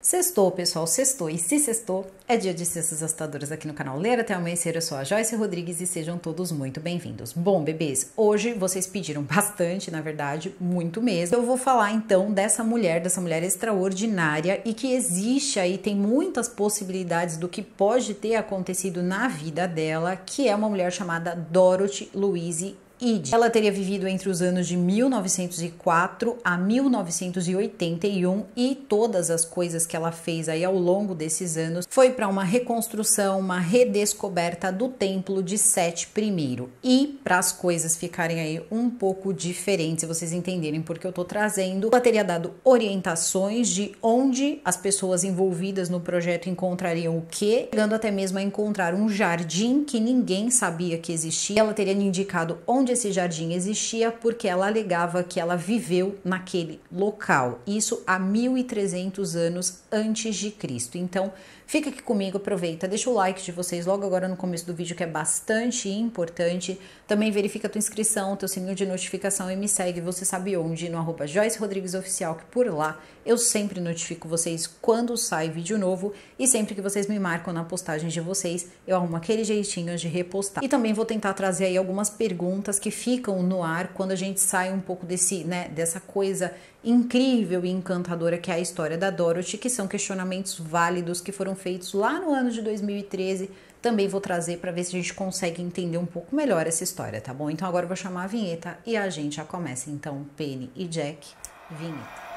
Sextou, pessoal, sextou. E se sextou, é dia de cestas Assustadoras aqui no canal Ler Até Amanhecer. Eu sou a Joyce Rodrigues e sejam todos muito bem-vindos. Bom, bebês, hoje vocês pediram bastante, na verdade, muito mesmo. Eu vou falar então dessa mulher, dessa mulher extraordinária e que existe aí, tem muitas possibilidades do que pode ter acontecido na vida dela, que é uma mulher chamada Dorothy Louise Id. Ela teria vivido entre os anos de 1904 a 1981 e todas as coisas que ela fez aí ao longo desses anos foi para uma reconstrução, uma redescoberta do templo de Sete I e para as coisas ficarem aí um pouco diferentes, vocês entenderem porque eu estou trazendo, ela teria dado orientações de onde as pessoas envolvidas no projeto encontrariam o que, chegando até mesmo a encontrar um jardim que ninguém sabia que existia. Ela teria indicado onde onde esse jardim existia porque ela alegava que ela viveu naquele local, isso há 1300 anos antes de Cristo. Então, fica aqui comigo, aproveita, deixa o like de vocês logo agora no começo do vídeo que é bastante importante. Também verifica a tua inscrição, teu sininho de notificação e me segue, você sabe onde, no arroba Joyce Rodrigues Oficial, que por lá eu sempre notifico vocês quando sai vídeo novo e sempre que vocês me marcam na postagem de vocês, eu arrumo aquele jeitinho de repostar. E também vou tentar trazer aí algumas perguntas que ficam no ar quando a gente sai um pouco desse, né, dessa coisa incrível e encantadora que é a história da Dorothy, que são questionamentos válidos que foram feitos lá no ano de 2013. Também vou trazer para ver se a gente consegue entender um pouco melhor essa história, tá bom? Então agora eu vou chamar a vinheta e a gente já começa então Penny e Jack. Vinheta.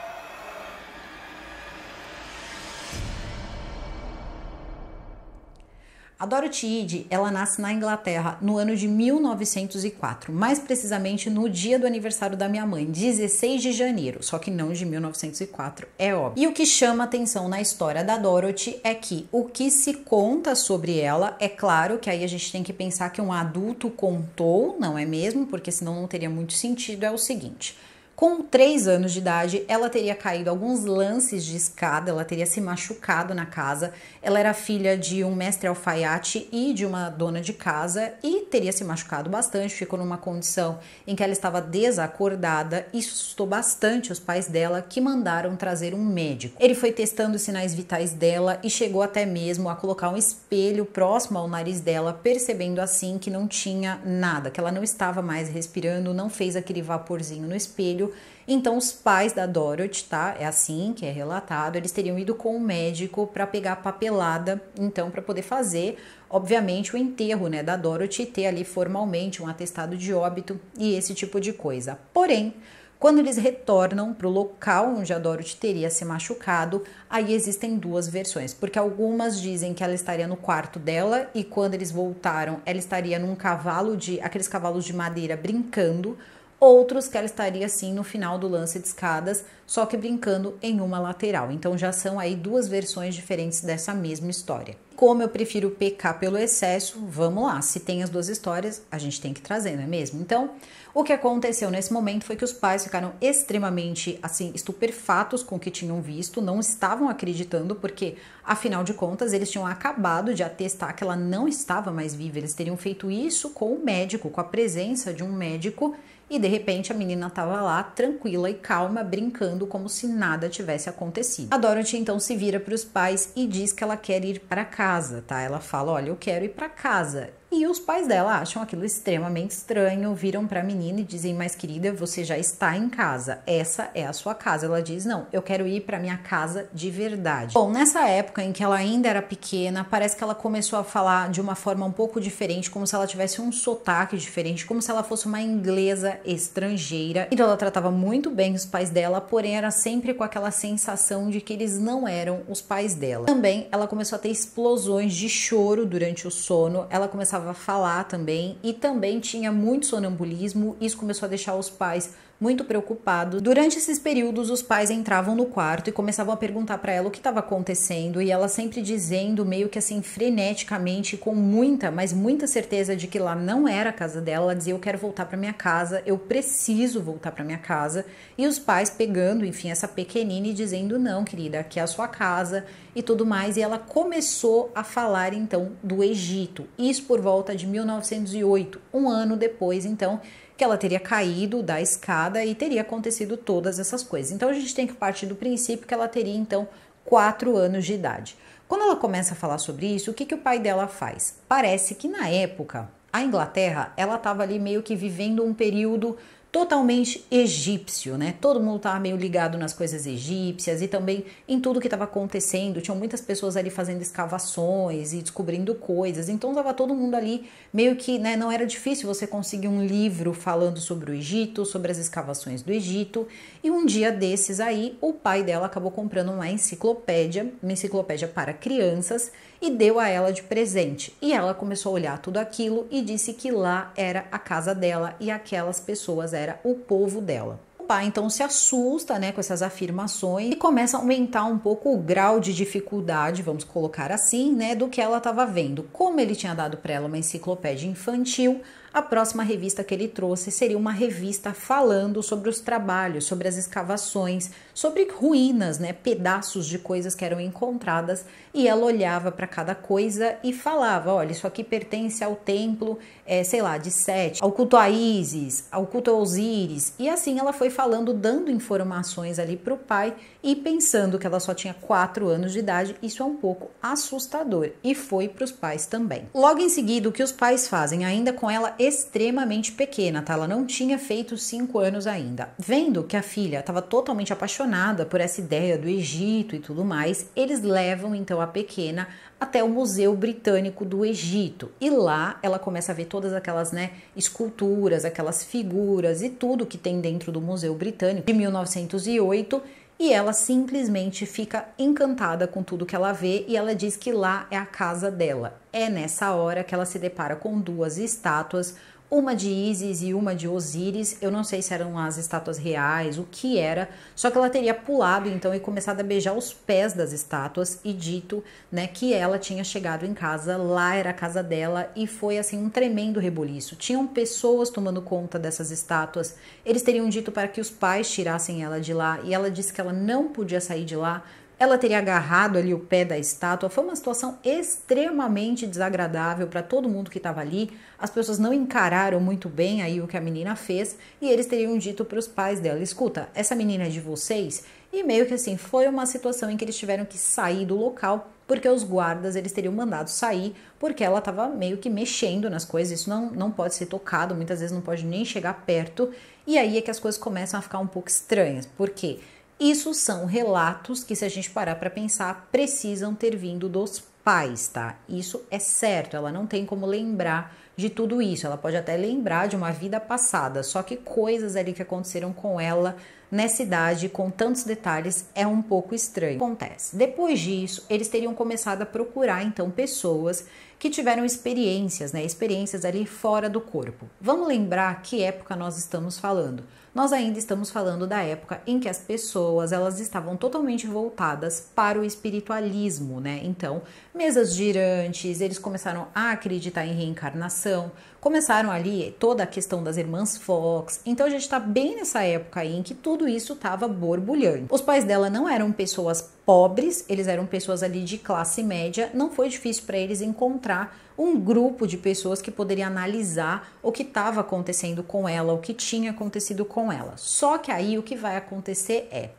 A Dorothy Ide, ela nasce na Inglaterra no ano de 1904, mais precisamente no dia do aniversário da minha mãe, 16 de janeiro, só que não de 1904, é óbvio. E o que chama atenção na história da Dorothy é que o que se conta sobre ela, é claro que aí a gente tem que pensar que um adulto contou, não é mesmo? Porque senão não teria muito sentido, é o seguinte. Com 3 anos de idade, ela teria caído alguns lances de escada, ela teria se machucado na casa. Ela era filha de um mestre alfaiate e de uma dona de casa e teria se machucado bastante, ficou numa condição em que ela estava desacordada. e assustou bastante os pais dela, que mandaram trazer um médico. Ele foi testando os sinais vitais dela e chegou até mesmo a colocar um espelho próximo ao nariz dela, percebendo assim que não tinha nada, que ela não estava mais respirando, não fez aquele vaporzinho no espelho então, os pais da Dorothy, tá? É assim que é relatado, eles teriam ido com o médico para pegar a papelada, então, para poder fazer, obviamente, o enterro, né, da Dorothy, ter ali formalmente um atestado de óbito e esse tipo de coisa. Porém, quando eles retornam para o local onde a Dorothy teria se machucado, aí existem duas versões, porque algumas dizem que ela estaria no quarto dela e quando eles voltaram, ela estaria num cavalo de aqueles cavalos de madeira brincando, outros que ela estaria sim no final do lance de escadas, só que brincando em uma lateral. Então já são aí duas versões diferentes dessa mesma história. Como eu prefiro pecar pelo excesso, vamos lá, se tem as duas histórias, a gente tem que trazer, não é mesmo? Então, o que aconteceu nesse momento foi que os pais ficaram extremamente assim estupefatos com o que tinham visto, não estavam acreditando porque afinal de contas eles tinham acabado de atestar que ela não estava mais viva, eles teriam feito isso com o médico, com a presença de um médico e de repente a menina estava lá tranquila e calma, brincando como se nada tivesse acontecido. A Dorothy então se vira para os pais e diz que ela quer ir para casa, tá? Ela fala: "Olha, eu quero ir para casa". E os pais dela acham aquilo extremamente estranho, viram para a menina e dizem: "Mas querida, você já está em casa. Essa é a sua casa". Ela diz: "Não, eu quero ir para minha casa de verdade". Bom, nessa época em que ela ainda era pequena, parece que ela começou a falar de uma forma um pouco diferente, como se ela tivesse um sotaque diferente, como se ela fosse uma inglesa estrangeira. Então ela tratava muito bem os pais dela, porém era sempre com aquela sensação de que eles não eram os pais dela. Também ela começou a ter explosões de choro durante o sono, ela começava começava a falar também e também tinha muito sonambulismo. Isso começou a deixar os pais muito preocupado. Durante esses períodos, os pais entravam no quarto e começavam a perguntar para ela o que estava acontecendo, e ela sempre dizendo, meio que assim, freneticamente, com muita, mas muita certeza de que lá não era a casa dela. Ela dizia: Eu quero voltar para minha casa, eu preciso voltar para minha casa. E os pais pegando, enfim, essa pequenina e dizendo: Não, querida, aqui é a sua casa e tudo mais. E ela começou a falar então do Egito, isso por volta de 1908, um ano depois, então que ela teria caído da escada e teria acontecido todas essas coisas. Então a gente tem que partir do princípio que ela teria então quatro anos de idade. Quando ela começa a falar sobre isso, o que, que o pai dela faz? Parece que na época a Inglaterra ela estava ali meio que vivendo um período totalmente egípcio, né? Todo mundo estava meio ligado nas coisas egípcias e também em tudo que estava acontecendo. Tinham muitas pessoas ali fazendo escavações e descobrindo coisas. Então estava todo mundo ali meio que, né? Não era difícil você conseguir um livro falando sobre o Egito, sobre as escavações do Egito. E um dia desses aí, o pai dela acabou comprando uma enciclopédia, uma enciclopédia para crianças e deu a ela de presente. E ela começou a olhar tudo aquilo e disse que lá era a casa dela e aquelas pessoas era o povo dela o pai então se assusta, né, com essas afirmações e começa a aumentar um pouco o grau de dificuldade, vamos colocar assim, né, do que ela estava vendo. Como ele tinha dado para ela uma enciclopédia infantil, a próxima revista que ele trouxe seria uma revista falando sobre os trabalhos, sobre as escavações, sobre ruínas, né, pedaços de coisas que eram encontradas, e ela olhava para cada coisa e falava: olha, isso aqui pertence ao templo, é, sei lá, de Sete, ao culto a Isis, ao culto a Osíris, e assim ela foi falando, dando informações ali para o pai e pensando que ela só tinha quatro anos de idade, isso é um pouco assustador e foi para os pais também. Logo em seguida, o que os pais fazem, ainda com ela extremamente pequena, tá? Ela não tinha feito cinco anos ainda. Vendo que a filha estava totalmente apaixonada por essa ideia do Egito e tudo mais, eles levam então a pequena até o Museu Britânico do Egito. E lá ela começa a ver todas aquelas, né, esculturas, aquelas figuras e tudo que tem dentro do Museu Britânico de 1908 e ela simplesmente fica encantada com tudo que ela vê e ela diz que lá é a casa dela. É nessa hora que ela se depara com duas estátuas, uma de Isis e uma de Osíris. Eu não sei se eram as estátuas reais, o que era, só que ela teria pulado então e começado a beijar os pés das estátuas e dito, né, que ela tinha chegado em casa, lá era a casa dela e foi assim um tremendo reboliço. Tinham pessoas tomando conta dessas estátuas. Eles teriam dito para que os pais tirassem ela de lá e ela disse que ela não podia sair de lá ela teria agarrado ali o pé da estátua. Foi uma situação extremamente desagradável para todo mundo que estava ali. As pessoas não encararam muito bem aí o que a menina fez e eles teriam dito para os pais dela: escuta, essa menina é de vocês. E meio que assim, foi uma situação em que eles tiveram que sair do local porque os guardas eles teriam mandado sair porque ela estava meio que mexendo nas coisas, isso não, não pode ser tocado, muitas vezes não pode nem chegar perto, e aí é que as coisas começam a ficar um pouco estranhas, porque isso são relatos que, se a gente parar para pensar, precisam ter vindo dos pais, tá? Isso é certo, ela não tem como lembrar de tudo isso. Ela pode até lembrar de uma vida passada, só que coisas ali que aconteceram com ela nessa idade, com tantos detalhes, é um pouco estranho. Acontece. Depois disso, eles teriam começado a procurar então pessoas que tiveram experiências, né? Experiências ali fora do corpo. Vamos lembrar que época nós estamos falando nós ainda estamos falando da época em que as pessoas elas estavam totalmente voltadas para o espiritualismo, né? Então, mesas girantes, eles começaram a acreditar em reencarnação, Começaram ali toda a questão das irmãs Fox, então a gente está bem nessa época aí em que tudo isso estava borbulhando. Os pais dela não eram pessoas pobres, eles eram pessoas ali de classe média, não foi difícil para eles encontrar um grupo de pessoas que poderia analisar o que estava acontecendo com ela, o que tinha acontecido com ela. Só que aí o que vai acontecer é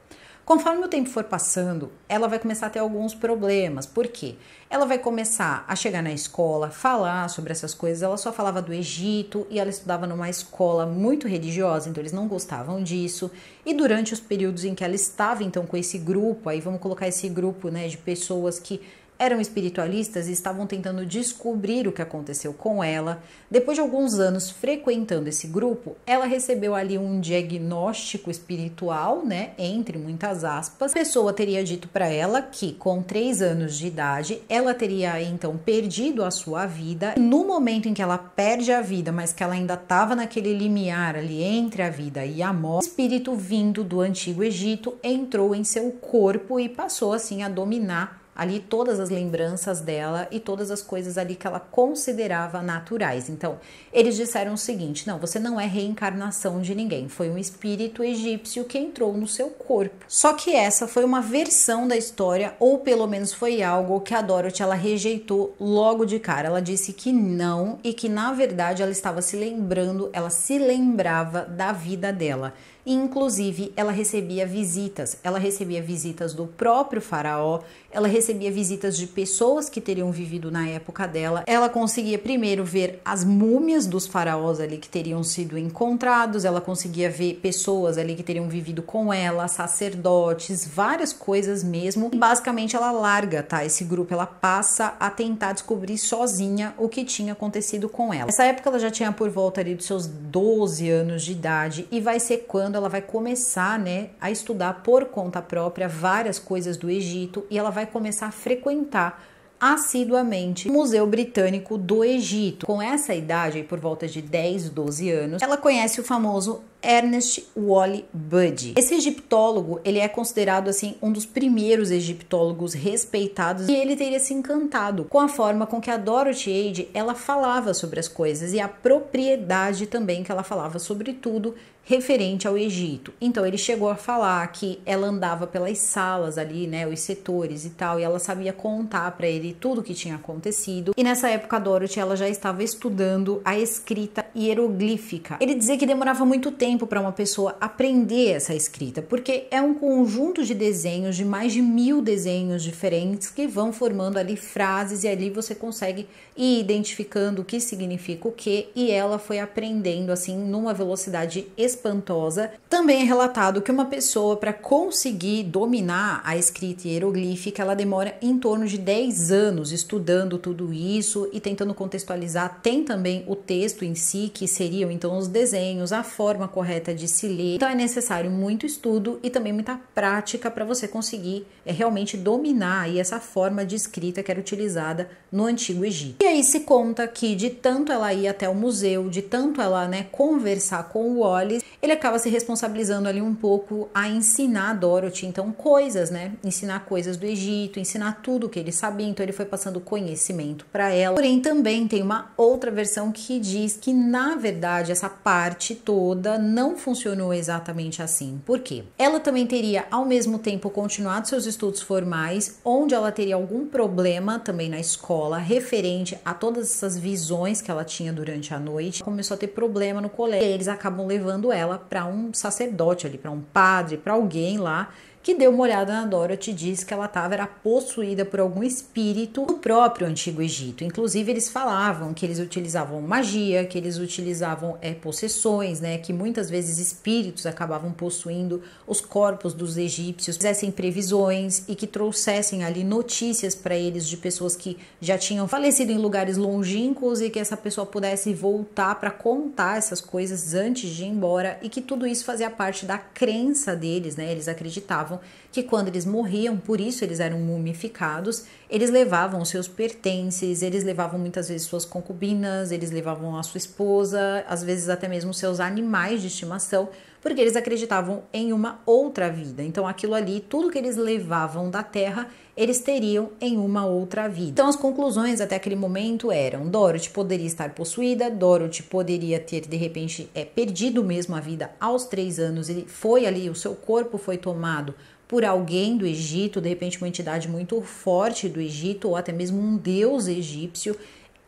Conforme o tempo for passando, ela vai começar a ter alguns problemas. Por quê? Ela vai começar a chegar na escola, falar sobre essas coisas. Ela só falava do Egito e ela estudava numa escola muito religiosa, então eles não gostavam disso. E durante os períodos em que ela estava então com esse grupo, aí vamos colocar esse grupo, né, de pessoas que eram espiritualistas e estavam tentando descobrir o que aconteceu com ela. Depois de alguns anos frequentando esse grupo, ela recebeu ali um diagnóstico espiritual, né? Entre muitas aspas. A pessoa teria dito para ela que com três anos de idade ela teria então perdido a sua vida. No momento em que ela perde a vida, mas que ela ainda estava naquele limiar ali entre a vida e a morte, o espírito vindo do antigo Egito entrou em seu corpo e passou assim a dominar ali todas as lembranças dela e todas as coisas ali que ela considerava naturais. Então, eles disseram o seguinte: não, você não é reencarnação de ninguém, foi um espírito egípcio que entrou no seu corpo. Só que essa foi uma versão da história, ou pelo menos foi algo que a Dorothy ela rejeitou logo de cara. Ela disse que não e que na verdade ela estava se lembrando, ela se lembrava da vida dela e inclusive ela recebia visitas. Ela recebia visitas do próprio faraó, ela recebia visitas de pessoas que teriam vivido na época dela. Ela conseguia primeiro ver as múmias dos faraós ali que teriam sido encontrados, ela conseguia ver pessoas ali que teriam vivido com ela, sacerdotes, várias coisas mesmo. E basicamente ela larga, tá? Esse grupo ela passa a tentar descobrir sozinha o que tinha acontecido com ela. Nessa época ela já tinha por volta ali dos seus 12 anos de idade e vai ser quando quando ela vai começar, né, a estudar por conta própria várias coisas do Egito e ela vai começar a frequentar assiduamente o Museu Britânico do Egito. Com essa idade, por volta de 10, 12 anos, ela conhece o famoso Ernest Wally Buddy. Esse egiptólogo, ele é considerado assim um dos primeiros egiptólogos respeitados e ele teria se encantado com a forma com que a Dorothy Ade ela falava sobre as coisas e a propriedade também que ela falava sobre tudo referente ao Egito. Então ele chegou a falar que ela andava pelas salas ali, né, os setores e tal, e ela sabia contar para ele tudo o que tinha acontecido. E nessa época a Dorothy ela já estava estudando a escrita hieroglífica. Ele dizia que demorava muito tempo tempo para uma pessoa aprender essa escrita, porque é um conjunto de desenhos, de mais de mil desenhos diferentes, que vão formando ali frases e ali você consegue ir identificando o que significa o que, e ela foi aprendendo assim numa velocidade espantosa. Também é relatado que uma pessoa, para conseguir dominar a escrita hieroglífica, ela demora em torno de 10 anos estudando tudo isso e tentando contextualizar. Tem também o texto em si, que seriam então os desenhos, a forma correta correta de se ler. Então é necessário muito estudo e também muita prática para você conseguir é, realmente dominar aí essa forma de escrita que era utilizada no antigo Egito. E aí se conta que de tanto ela ir até o museu, de tanto ela né, conversar com o Wallace, ele acaba se responsabilizando ali um pouco a ensinar a Dorothy então coisas, né? Ensinar coisas do Egito, ensinar tudo o que ele sabia, então ele foi passando conhecimento para ela. Porém também tem uma outra versão que diz que na verdade essa parte toda não funcionou exatamente assim. Por quê? Ela também teria, ao mesmo tempo, continuado seus estudos formais, onde ela teria algum problema também na escola referente a todas essas visões que ela tinha durante a noite. Começou a ter problema no colégio. E eles acabam levando ela para um sacerdote ali, para um padre, para alguém lá que deu uma olhada na Dorothy e disse que ela estava era possuída por algum espírito do próprio Antigo Egito. Inclusive, eles falavam que eles utilizavam magia, que eles utilizavam é, possessões, né? Que muitas vezes espíritos acabavam possuindo os corpos dos egípcios, fizessem previsões e que trouxessem ali notícias para eles de pessoas que já tinham falecido em lugares longínquos e que essa pessoa pudesse voltar para contar essas coisas antes de ir embora e que tudo isso fazia parte da crença deles, né? Eles acreditavam contavam que quando eles morriam, por isso eles eram mumificados, eles levavam seus pertences, eles levavam muitas vezes suas concubinas, eles levavam a sua esposa, às vezes até mesmo seus animais de estimação porque eles acreditavam em uma outra vida. Então, aquilo ali, tudo que eles levavam da terra, eles teriam em uma outra vida. Então, as conclusões até aquele momento eram: Dorothy poderia estar possuída, Dorothy poderia ter de repente é, perdido mesmo a vida aos três anos Ele foi ali, o seu corpo foi tomado por alguém do Egito, de repente uma entidade muito forte do Egito ou até mesmo um deus egípcio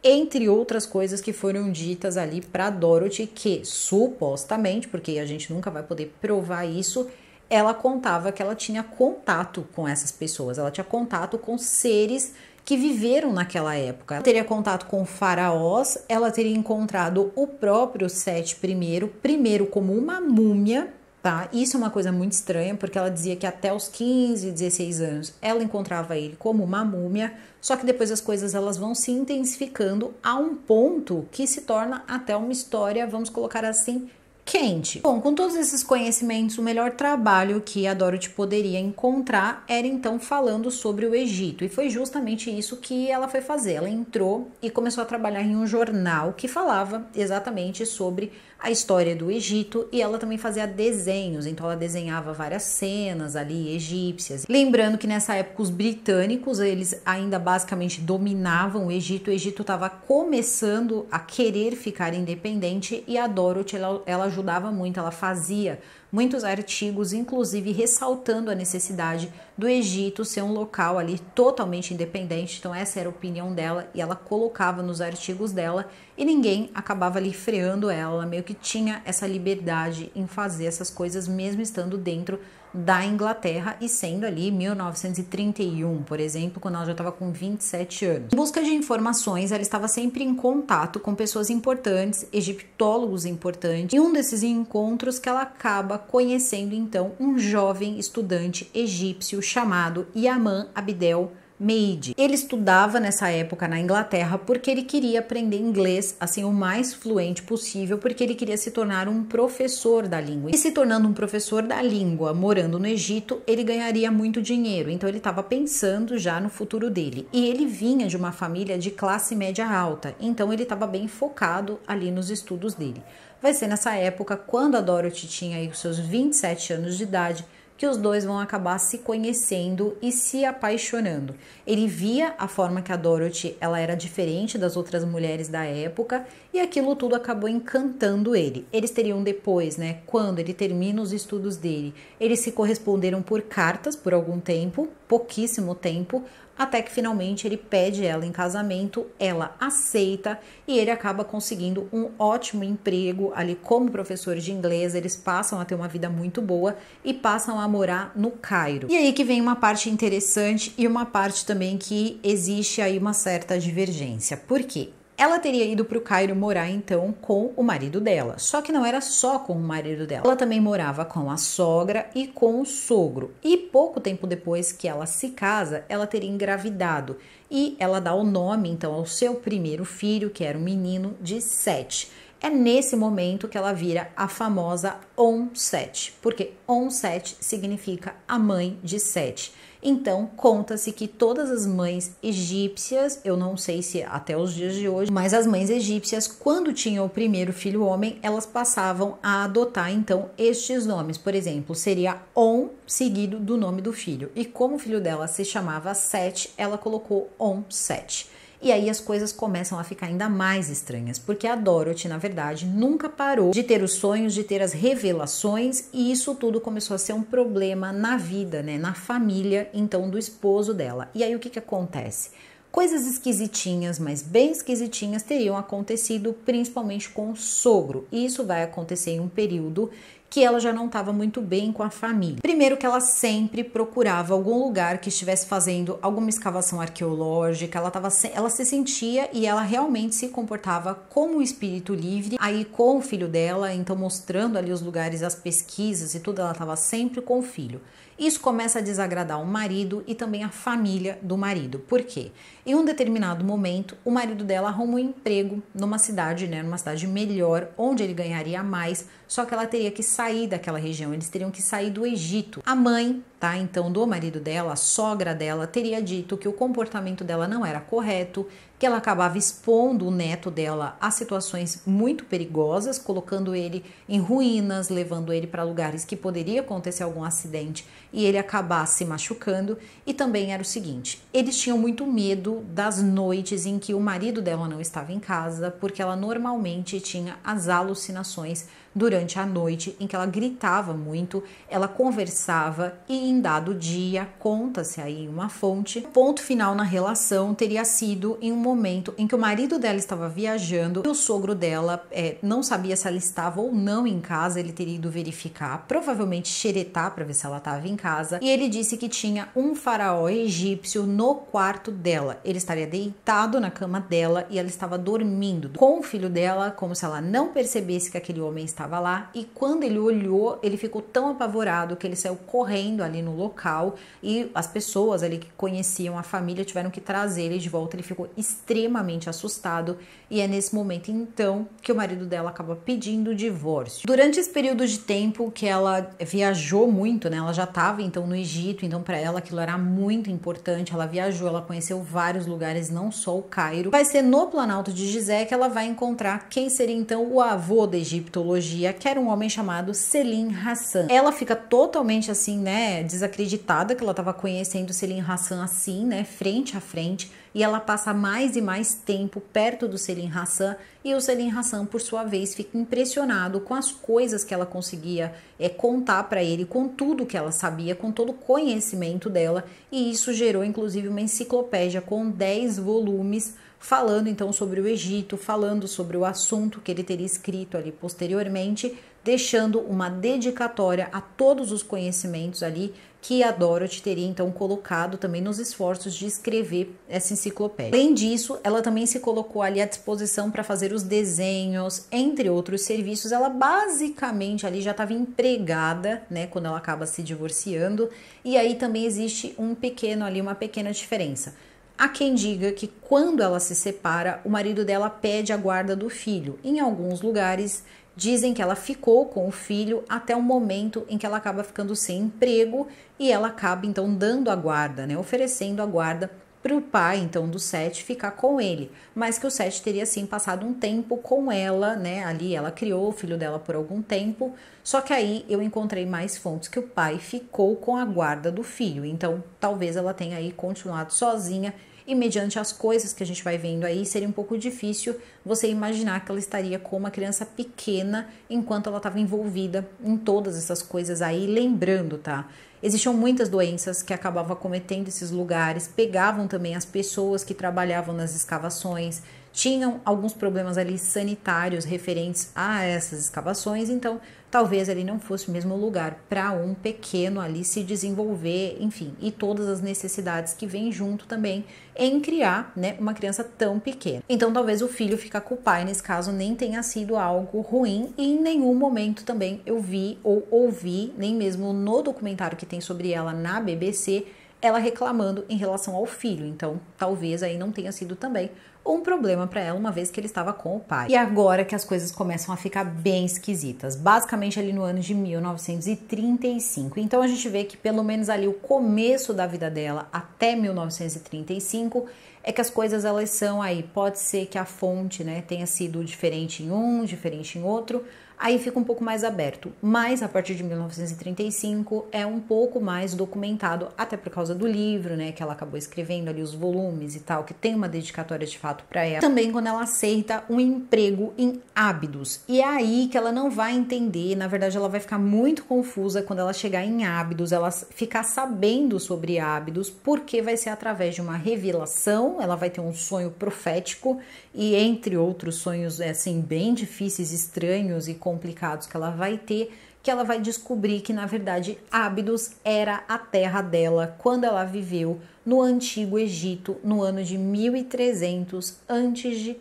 entre outras coisas que foram ditas ali para Dorothy, que supostamente, porque a gente nunca vai poder provar isso, ela contava que ela tinha contato com essas pessoas, ela tinha contato com seres que viveram naquela época. Ela teria contato com faraós, ela teria encontrado o próprio Sete primeiro, primeiro como uma múmia, Tá? Isso é uma coisa muito estranha, porque ela dizia que até os 15, 16 anos ela encontrava ele como uma múmia, só que depois as coisas elas vão se intensificando a um ponto que se torna até uma história, vamos colocar assim, quente. Bom, com todos esses conhecimentos, o melhor trabalho que a Dorothy poderia encontrar era então falando sobre o Egito, e foi justamente isso que ela foi fazer. Ela entrou e começou a trabalhar em um jornal que falava exatamente sobre a história do Egito e ela também fazia desenhos, então ela desenhava várias cenas ali egípcias. Lembrando que nessa época os britânicos, eles ainda basicamente dominavam o Egito, o Egito estava começando a querer ficar independente e a Dorothy ela, ela ajudava muito, ela fazia muitos artigos, inclusive ressaltando a necessidade do Egito ser um local ali totalmente independente. Então, essa era a opinião dela e ela colocava nos artigos dela e ninguém acabava ali freando ela. Ela meio que tinha essa liberdade em fazer essas coisas, mesmo estando dentro da Inglaterra e sendo ali 1931, por exemplo, quando ela já estava com 27 anos. Em busca de informações, ela estava sempre em contato com pessoas importantes, egiptólogos importantes, e um desses encontros que ela acaba conhecendo então um jovem estudante egípcio chamado Yaman Abdel Meade. Ele estudava nessa época na Inglaterra porque ele queria aprender inglês assim o mais fluente possível, porque ele queria se tornar um professor da língua. E se tornando um professor da língua, morando no Egito, ele ganharia muito dinheiro. Então ele estava pensando já no futuro dele. E ele vinha de uma família de classe média alta, então ele estava bem focado ali nos estudos dele. Vai ser nessa época, quando a Dorothy tinha aí os seus 27 anos de idade, que os dois vão acabar se conhecendo e se apaixonando. Ele via a forma que a Dorothy ela era diferente das outras mulheres da época e aquilo tudo acabou encantando ele. Eles teriam depois, né, quando ele termina os estudos dele, eles se corresponderam por cartas por algum tempo, pouquíssimo tempo, até que finalmente ele pede ela em casamento, ela aceita e ele acaba conseguindo um ótimo emprego ali como professor de inglês. Eles passam a ter uma vida muito boa e passam a morar no Cairo. E aí que vem uma parte interessante e uma parte também que existe aí uma certa divergência. Por quê? Ela teria ido para o Cairo morar então com o marido dela. Só que não era só com o marido dela. Ela também morava com a sogra e com o sogro. E pouco tempo depois que ela se casa, ela teria engravidado. E ela dá o nome então ao seu primeiro filho, que era um menino de sete. É nesse momento que ela vira a famosa On Set, porque On Set significa a mãe de sete. Então, conta-se que todas as mães egípcias, eu não sei se até os dias de hoje, mas as mães egípcias, quando tinham o primeiro filho homem, elas passavam a adotar então estes nomes. Por exemplo, seria On seguido do nome do filho. E como o filho dela se chamava Sete, ela colocou On Sete. E aí as coisas começam a ficar ainda mais estranhas, porque a Dorothy, na verdade, nunca parou de ter os sonhos, de ter as revelações, e isso tudo começou a ser um problema na vida, né, na família, então, do esposo dela. E aí o que, que acontece? Coisas esquisitinhas, mas bem esquisitinhas, teriam acontecido principalmente com o sogro. E isso vai acontecer em um período que ela já não estava muito bem com a família. Primeiro que ela sempre procurava algum lugar que estivesse fazendo alguma escavação arqueológica, ela, tava, ela se sentia e ela realmente se comportava como um espírito livre, aí com o filho dela, então mostrando ali os lugares, as pesquisas e tudo, ela estava sempre com o filho. Isso começa a desagradar o marido e também a família do marido. Por quê? Em um determinado momento, o marido dela arruma um emprego numa cidade, né, numa cidade melhor, onde ele ganharia mais, só que ela teria que sair daquela região, eles teriam que sair do Egito. A mãe, tá, então, do marido dela, a sogra dela, teria dito que o comportamento dela não era correto, que ela acabava expondo o neto dela a situações muito perigosas, colocando ele em ruínas, levando ele para lugares que poderia acontecer algum acidente e ele acabasse se machucando. E também era o seguinte: eles tinham muito medo das noites em que o marido dela não estava em casa, porque ela normalmente tinha as alucinações durante a noite em que ela gritava muito, ela conversava e em dado dia, conta-se aí uma fonte, ponto final na relação teria sido em um momento em que o marido dela estava viajando e o sogro dela é, não sabia se ela estava ou não em casa, ele teria ido verificar, provavelmente xeretar para ver se ela estava em casa, e ele disse que tinha um faraó egípcio no quarto dela. Ele estaria deitado na cama dela e ela estava dormindo com o filho dela, como se ela não percebesse que aquele homem estava lá, e quando ele olhou, ele ficou tão apavorado que ele saiu correndo ali no local e as pessoas ali que conheciam a família tiveram que trazer ele de volta, ele ficou extremamente assustado e é nesse momento então que o marido dela acaba pedindo o divórcio. Durante esse período de tempo que ela viajou muito, né? Ela já estava então no Egito, então para ela aquilo era muito importante. Ela viajou, ela conheceu vários lugares, não só o Cairo. Vai ser no Planalto de Gizé que ela vai encontrar quem seria então o avô da egiptologia, que era um homem chamado Selim Hassan. Ela fica totalmente assim, né, desacreditada que ela estava conhecendo Selim Hassan assim, né, frente a frente e ela passa mais e mais tempo perto do Selim Hassan e o Selim Hassan, por sua vez, fica impressionado com as coisas que ela conseguia é, contar para ele, com tudo que ela sabia, com todo o conhecimento dela, e isso gerou inclusive uma enciclopédia com 10 volumes falando então sobre o Egito, falando sobre o assunto que ele teria escrito ali posteriormente, deixando uma dedicatória a todos os conhecimentos ali que a Dorothy teria então colocado também nos esforços de escrever essa enciclopédia. Além disso, ela também se colocou ali à disposição para fazer os desenhos, entre outros serviços. Ela basicamente ali já estava empregada, né, quando ela acaba se divorciando. E aí também existe um pequeno ali, uma pequena diferença. Há quem diga que quando ela se separa, o marido dela pede a guarda do filho. Em alguns lugares, Dizem que ela ficou com o filho até o momento em que ela acaba ficando sem emprego e ela acaba então dando a guarda, né? Oferecendo a guarda para o pai então do Seth ficar com ele, mas que o Seth teria sim passado um tempo com ela, né? Ali ela criou o filho dela por algum tempo, só que aí eu encontrei mais fontes que o pai ficou com a guarda do filho, então talvez ela tenha aí continuado sozinha e mediante as coisas que a gente vai vendo aí, seria um pouco difícil você imaginar que ela estaria com uma criança pequena enquanto ela estava envolvida em todas essas coisas aí. Lembrando, tá? Existiam muitas doenças que acabavam cometendo esses lugares, pegavam também as pessoas que trabalhavam nas escavações, tinham alguns problemas ali sanitários referentes a essas escavações, então talvez ele não fosse o mesmo lugar para um pequeno ali se desenvolver, enfim, e todas as necessidades que vêm junto também em criar, né, uma criança tão pequena. Então, talvez o filho ficar com o pai nesse caso nem tenha sido algo ruim e em nenhum momento também eu vi ou ouvi, nem mesmo no documentário que tem sobre ela na BBC, ela reclamando em relação ao filho. Então, talvez aí não tenha sido também um problema para ela, uma vez que ele estava com o pai. E agora que as coisas começam a ficar bem esquisitas, basicamente ali no ano de 1935. Então a gente vê que pelo menos ali o começo da vida dela até 1935 é que as coisas elas são aí, pode ser que a fonte, né, tenha sido diferente em um, diferente em outro, aí fica um pouco mais aberto. Mas a partir de 1935 é um pouco mais documentado, até por causa do livro, né, que ela acabou escrevendo ali os volumes e tal, que tem uma dedicatória de fato para ela. Também quando ela aceita um emprego em Ábidos. E é aí que ela não vai entender, na verdade ela vai ficar muito confusa quando ela chegar em Ábidos, ela ficar sabendo sobre Ábidos, porque vai ser através de uma revelação, ela vai ter um sonho profético e entre outros sonhos é, assim bem difíceis, estranhos e com complicados que ela vai ter, que ela vai descobrir que na verdade Ábidos era a terra dela quando ela viveu no antigo Egito, no ano de 1300 a.C.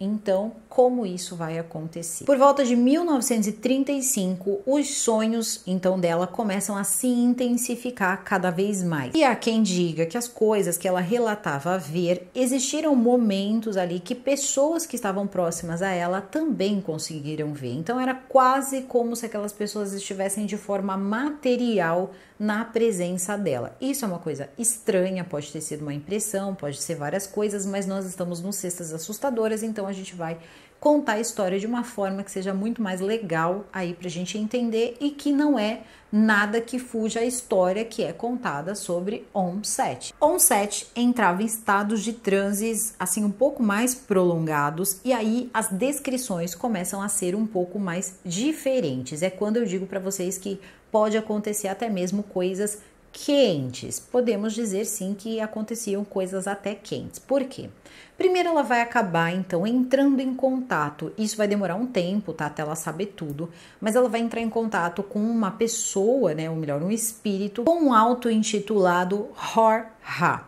Então, como isso vai acontecer? Por volta de 1935, os sonhos então dela começam a se intensificar cada vez mais. E há quem diga que as coisas que ela relatava ver existiram momentos ali que pessoas que estavam próximas a ela também conseguiram ver. Então, era quase como se aquelas pessoas estivessem de forma material na presença dela. Isso é uma coisa estranha, pode ter sido uma impressão, pode ser várias coisas, mas nós estamos nos cestas assustadoras, então a gente vai contar a história de uma forma que seja muito mais legal aí para a gente entender e que não é nada que fuja à história que é contada sobre Onset. Onset entrava em estados de transes assim um pouco mais prolongados e aí as descrições começam a ser um pouco mais diferentes. É quando eu digo para vocês que pode acontecer até mesmo coisas quentes. Podemos dizer sim que aconteciam coisas até quentes. Por quê? Primeiro ela vai acabar então entrando em contato. Isso vai demorar um tempo, tá? Até ela saber tudo, mas ela vai entrar em contato com uma pessoa, né, ou melhor, um espírito com um auto intitulado Hor-Ha.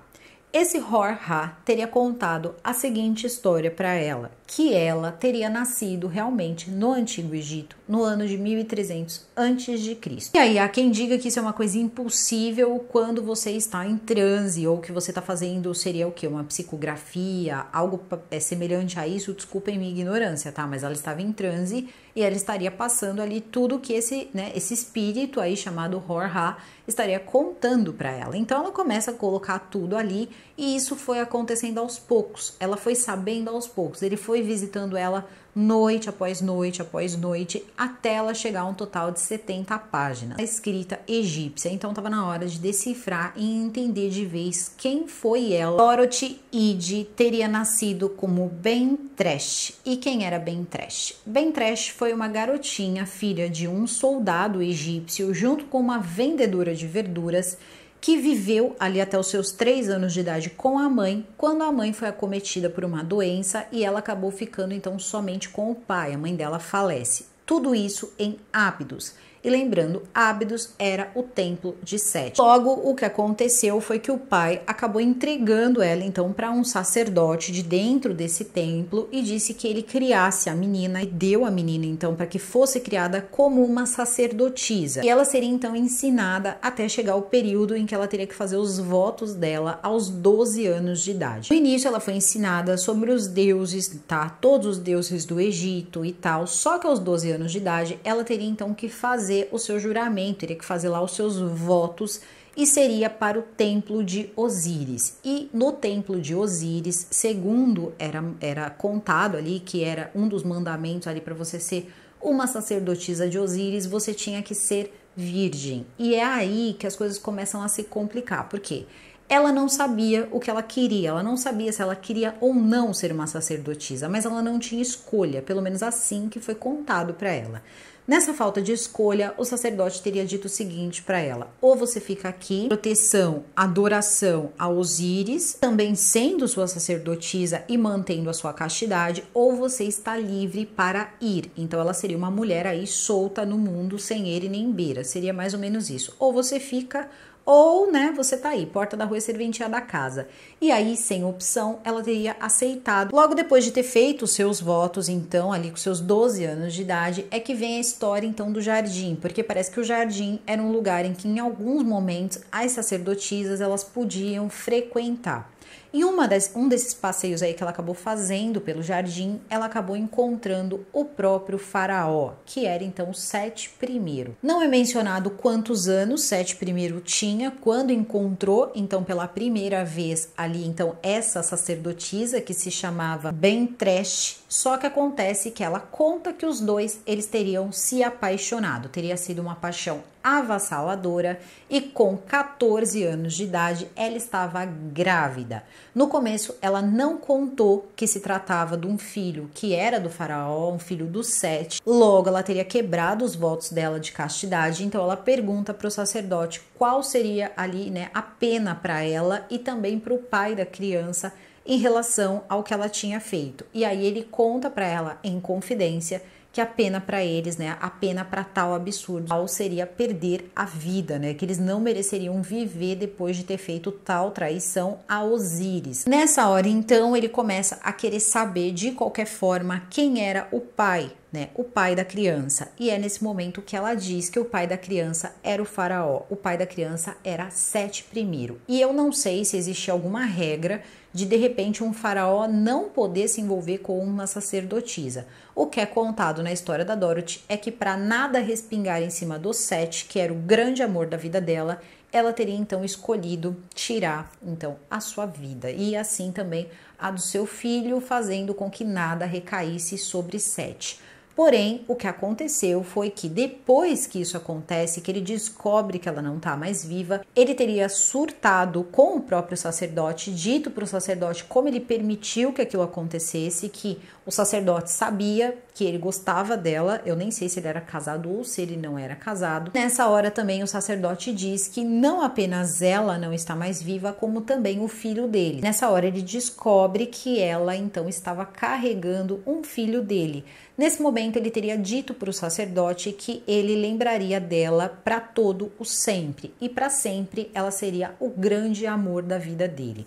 Esse Hor-Ha teria contado a seguinte história para ela que ela teria nascido realmente no Antigo Egito, no ano de 1300 antes de Cristo. E aí há quem diga que isso é uma coisa impossível quando você está em transe ou que você está fazendo seria o que uma psicografia, algo é semelhante a isso. Desculpem minha ignorância, tá? Mas ela estava em transe e ela estaria passando ali tudo que esse, né, esse espírito aí chamado Horha estaria contando para ela. Então ela começa a colocar tudo ali e isso foi acontecendo aos poucos. Ela foi sabendo aos poucos. Ele foi visitando ela noite após noite após noite, até ela chegar a um total de 70 páginas. A escrita egípcia, então estava na hora de decifrar e entender de vez quem foi ela. Dorothy Ide teria nascido como Ben Trash. E quem era Ben Trash? Ben Trash foi uma garotinha, filha de um soldado egípcio, junto com uma vendedora de verduras que viveu ali até os seus três anos de idade com a mãe, quando a mãe foi acometida por uma doença e ela acabou ficando então somente com o pai. A mãe dela falece. Tudo isso em Ábidos. E lembrando, Ábidos era o templo de Sete. Logo, o que aconteceu foi que o pai acabou entregando ela então para um sacerdote de dentro desse templo e disse que ele criasse a menina e deu a menina então para que fosse criada como uma sacerdotisa. E ela seria então ensinada até chegar o período em que ela teria que fazer os votos dela aos 12 anos de idade. No início, ela foi ensinada sobre os deuses, tá? Todos os deuses do Egito e tal. Só que aos 12 anos de idade, ela teria então que fazer fazer o seu juramento, teria que fazer lá os seus votos e seria para o templo de Osíris. E no templo de Osíris, segundo era, era contado ali, que era um dos mandamentos ali para você ser uma sacerdotisa de Osíris, você tinha que ser virgem. E é aí que as coisas começam a se complicar, porque ela não sabia o que ela queria, ela não sabia se ela queria ou não ser uma sacerdotisa, mas ela não tinha escolha, pelo menos assim que foi contado para ela. Nessa falta de escolha, o sacerdote teria dito o seguinte para ela: ou você fica aqui, proteção, adoração a Osíris, também sendo sua sacerdotisa e mantendo a sua castidade, ou você está livre para ir. Então ela seria uma mulher aí solta no mundo sem ele nem beira. Seria mais ou menos isso. Ou você fica ou, né, você tá aí, porta da rua e é serventia da casa. E aí, sem opção, ela teria aceitado. Logo depois de ter feito os seus votos, então, ali com seus 12 anos de idade, é que vem a história, então, do jardim. Porque parece que o jardim era um lugar em que, em alguns momentos, as sacerdotisas, elas podiam frequentar. Em uma das, um desses passeios aí que ela acabou fazendo pelo jardim, ela acabou encontrando o próprio faraó, que era então Sete I. Não é mencionado quantos anos Sete I tinha quando encontrou então pela primeira vez ali então essa sacerdotisa que se chamava Bentreste. Só que acontece que ela conta que os dois eles teriam se apaixonado, teria sido uma paixão avassaladora e com 14 anos de idade ela estava grávida. No começo ela não contou que se tratava de um filho que era do faraó, um filho do Sete. Logo ela teria quebrado os votos dela de castidade, então ela pergunta para o sacerdote qual seria ali, né, a pena para ela e também para o pai da criança em relação ao que ela tinha feito. E aí ele conta para ela em confidência que a pena para eles, né, a pena para tal absurdo tal seria perder a vida, né, que eles não mereceriam viver depois de ter feito tal traição a Osíris. Nessa hora, então, ele começa a querer saber de qualquer forma quem era o pai né, o pai da criança. E é nesse momento que ela diz que o pai da criança era o faraó. O pai da criança era Sete primeiro. E eu não sei se existe alguma regra de de repente um faraó não poder se envolver com uma sacerdotisa. O que é contado na história da Dorothy é que para nada respingar em cima do Sete, que era o grande amor da vida dela, ela teria então escolhido tirar então a sua vida e assim também a do seu filho, fazendo com que nada recaísse sobre Sete. Porém, o que aconteceu foi que depois que isso acontece, que ele descobre que ela não está mais viva, ele teria surtado com o próprio sacerdote, dito para o sacerdote como ele permitiu que aquilo acontecesse, que o sacerdote sabia que ele gostava dela, eu nem sei se ele era casado ou se ele não era casado. Nessa hora também o sacerdote diz que não apenas ela não está mais viva, como também o filho dele. Nessa hora ele descobre que ela então estava carregando um filho dele Nesse momento, ele teria dito para o sacerdote que ele lembraria dela para todo o sempre e para sempre ela seria o grande amor da vida dele.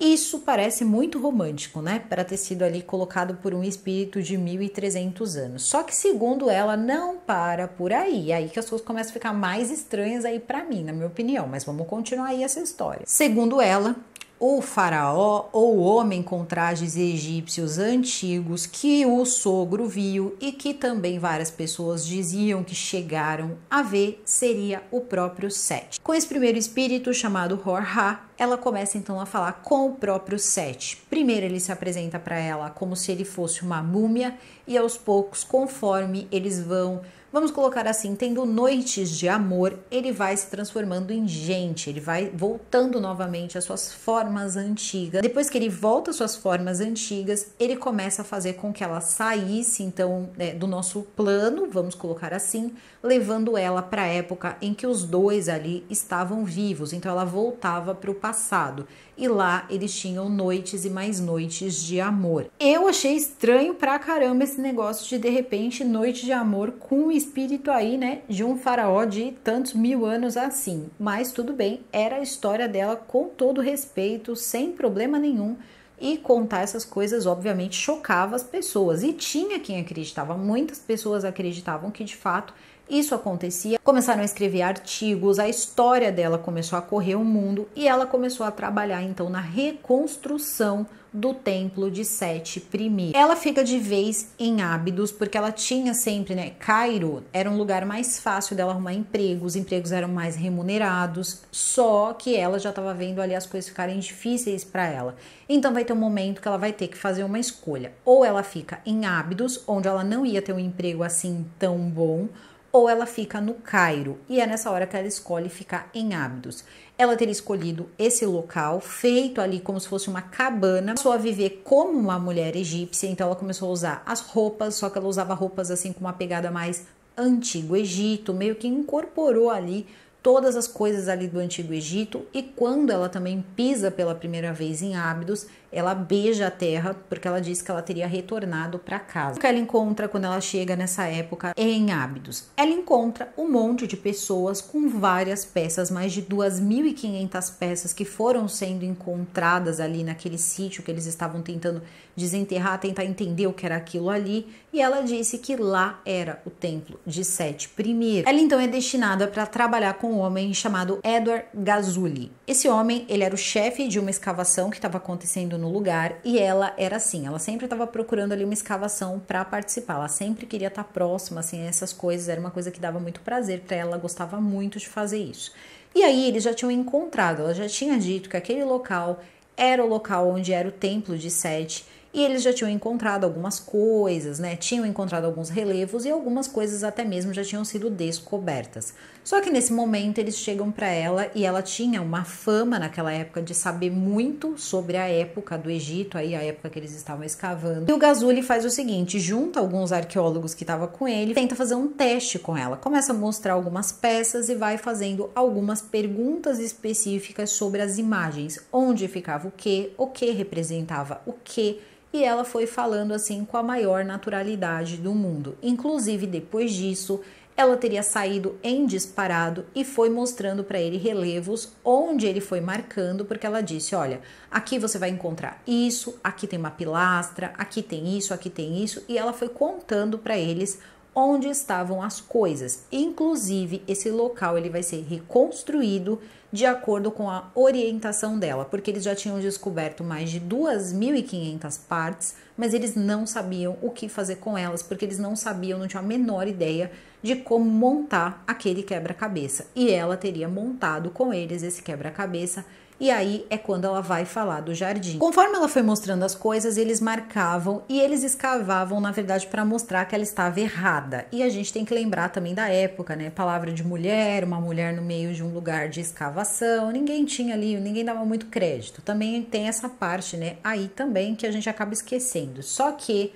Isso parece muito romântico, né? Para ter sido ali colocado por um espírito de 1300 anos. Só que, segundo ela, não para por aí. É aí que as coisas começam a ficar mais estranhas aí para mim, na minha opinião. Mas vamos continuar aí essa história. Segundo ela, o Faraó ou homem com trajes egípcios antigos que o sogro viu e que também várias pessoas diziam que chegaram a ver seria o próprio Sete. Com esse primeiro espírito chamado Hor-Ha, ela começa então a falar com o próprio Sete. Primeiro ele se apresenta para ela como se ele fosse uma múmia e aos poucos, conforme eles vão Vamos colocar assim, tendo noites de amor, ele vai se transformando em gente, ele vai voltando novamente às suas formas antigas. Depois que ele volta às suas formas antigas, ele começa a fazer com que ela saísse então né, do nosso plano, vamos colocar assim, levando ela para a época em que os dois ali estavam vivos. Então ela voltava para o passado e lá eles tinham noites e mais noites de amor. Eu achei estranho pra caramba esse negócio de de repente noite de amor com o espírito aí, né, de um faraó de tantos mil anos assim. Mas tudo bem, era a história dela com todo respeito, sem problema nenhum. E contar essas coisas, obviamente, chocava as pessoas. E tinha quem acreditava, muitas pessoas acreditavam que de fato isso acontecia, começaram a escrever artigos, a história dela começou a correr o mundo e ela começou a trabalhar então na reconstrução do templo de Sete I. Ela fica de vez em Ábidos, porque ela tinha sempre, né? Cairo era um lugar mais fácil dela arrumar emprego, os empregos eram mais remunerados, só que ela já estava vendo ali as coisas ficarem difíceis para ela. Então vai ter um momento que ela vai ter que fazer uma escolha. Ou ela fica em Ábidos, onde ela não ia ter um emprego assim tão bom, ou ela fica no Cairo, e é nessa hora que ela escolhe ficar em Ábidos. Ela teria escolhido esse local, feito ali como se fosse uma cabana, começou a viver como uma mulher egípcia, então ela começou a usar as roupas, só que ela usava roupas assim com uma pegada mais antigo Egito, meio que incorporou ali todas as coisas ali do antigo Egito, e quando ela também pisa pela primeira vez em Ábidos, ela beija a terra porque ela diz que ela teria retornado para casa. O que ela encontra quando ela chega nessa época é em Ábidos? Ela encontra um monte de pessoas com várias peças, mais de 2.500 peças que foram sendo encontradas ali naquele sítio que eles estavam tentando desenterrar, tentar entender o que era aquilo ali, e ela disse que lá era o templo de Sete primeiro. Ela então é destinada para trabalhar com um homem chamado Edward Gazuli. Esse homem, ele era o chefe de uma escavação que estava acontecendo no no lugar e ela era assim, ela sempre estava procurando ali uma escavação para participar, ela sempre queria estar tá próxima, assim, essas coisas, era uma coisa que dava muito prazer para ela, ela gostava muito de fazer isso. E aí eles já tinham encontrado, ela já tinha dito que aquele local era o local onde era o templo de Sete, e eles já tinham encontrado algumas coisas, né? Tinham encontrado alguns relevos e algumas coisas até mesmo já tinham sido descobertas. Só que nesse momento eles chegam para ela e ela tinha uma fama naquela época de saber muito sobre a época do Egito, aí a época que eles estavam escavando. E o Gazuli faz o seguinte, junta alguns arqueólogos que estavam com ele, tenta fazer um teste com ela. Começa a mostrar algumas peças e vai fazendo algumas perguntas específicas sobre as imagens, onde ficava o que, o que representava o que, e ela foi falando assim com a maior naturalidade do mundo. Inclusive, depois disso, ela teria saído em disparado e foi mostrando para ele relevos onde ele foi marcando, porque ela disse: Olha, aqui você vai encontrar isso, aqui tem uma pilastra, aqui tem isso, aqui tem isso, e ela foi contando para eles onde estavam as coisas. Inclusive, esse local ele vai ser reconstruído de acordo com a orientação dela, porque eles já tinham descoberto mais de 2.500 partes, mas eles não sabiam o que fazer com elas, porque eles não sabiam, não tinham a menor ideia de como montar aquele quebra-cabeça. E ela teria montado com eles esse quebra-cabeça. E aí é quando ela vai falar do jardim. Conforme ela foi mostrando as coisas, eles marcavam e eles escavavam, na verdade, para mostrar que ela estava errada. E a gente tem que lembrar também da época, né? Palavra de mulher, uma mulher no meio de um lugar de escavação, ninguém tinha ali, ninguém dava muito crédito. Também tem essa parte, né? Aí também que a gente acaba esquecendo. Só que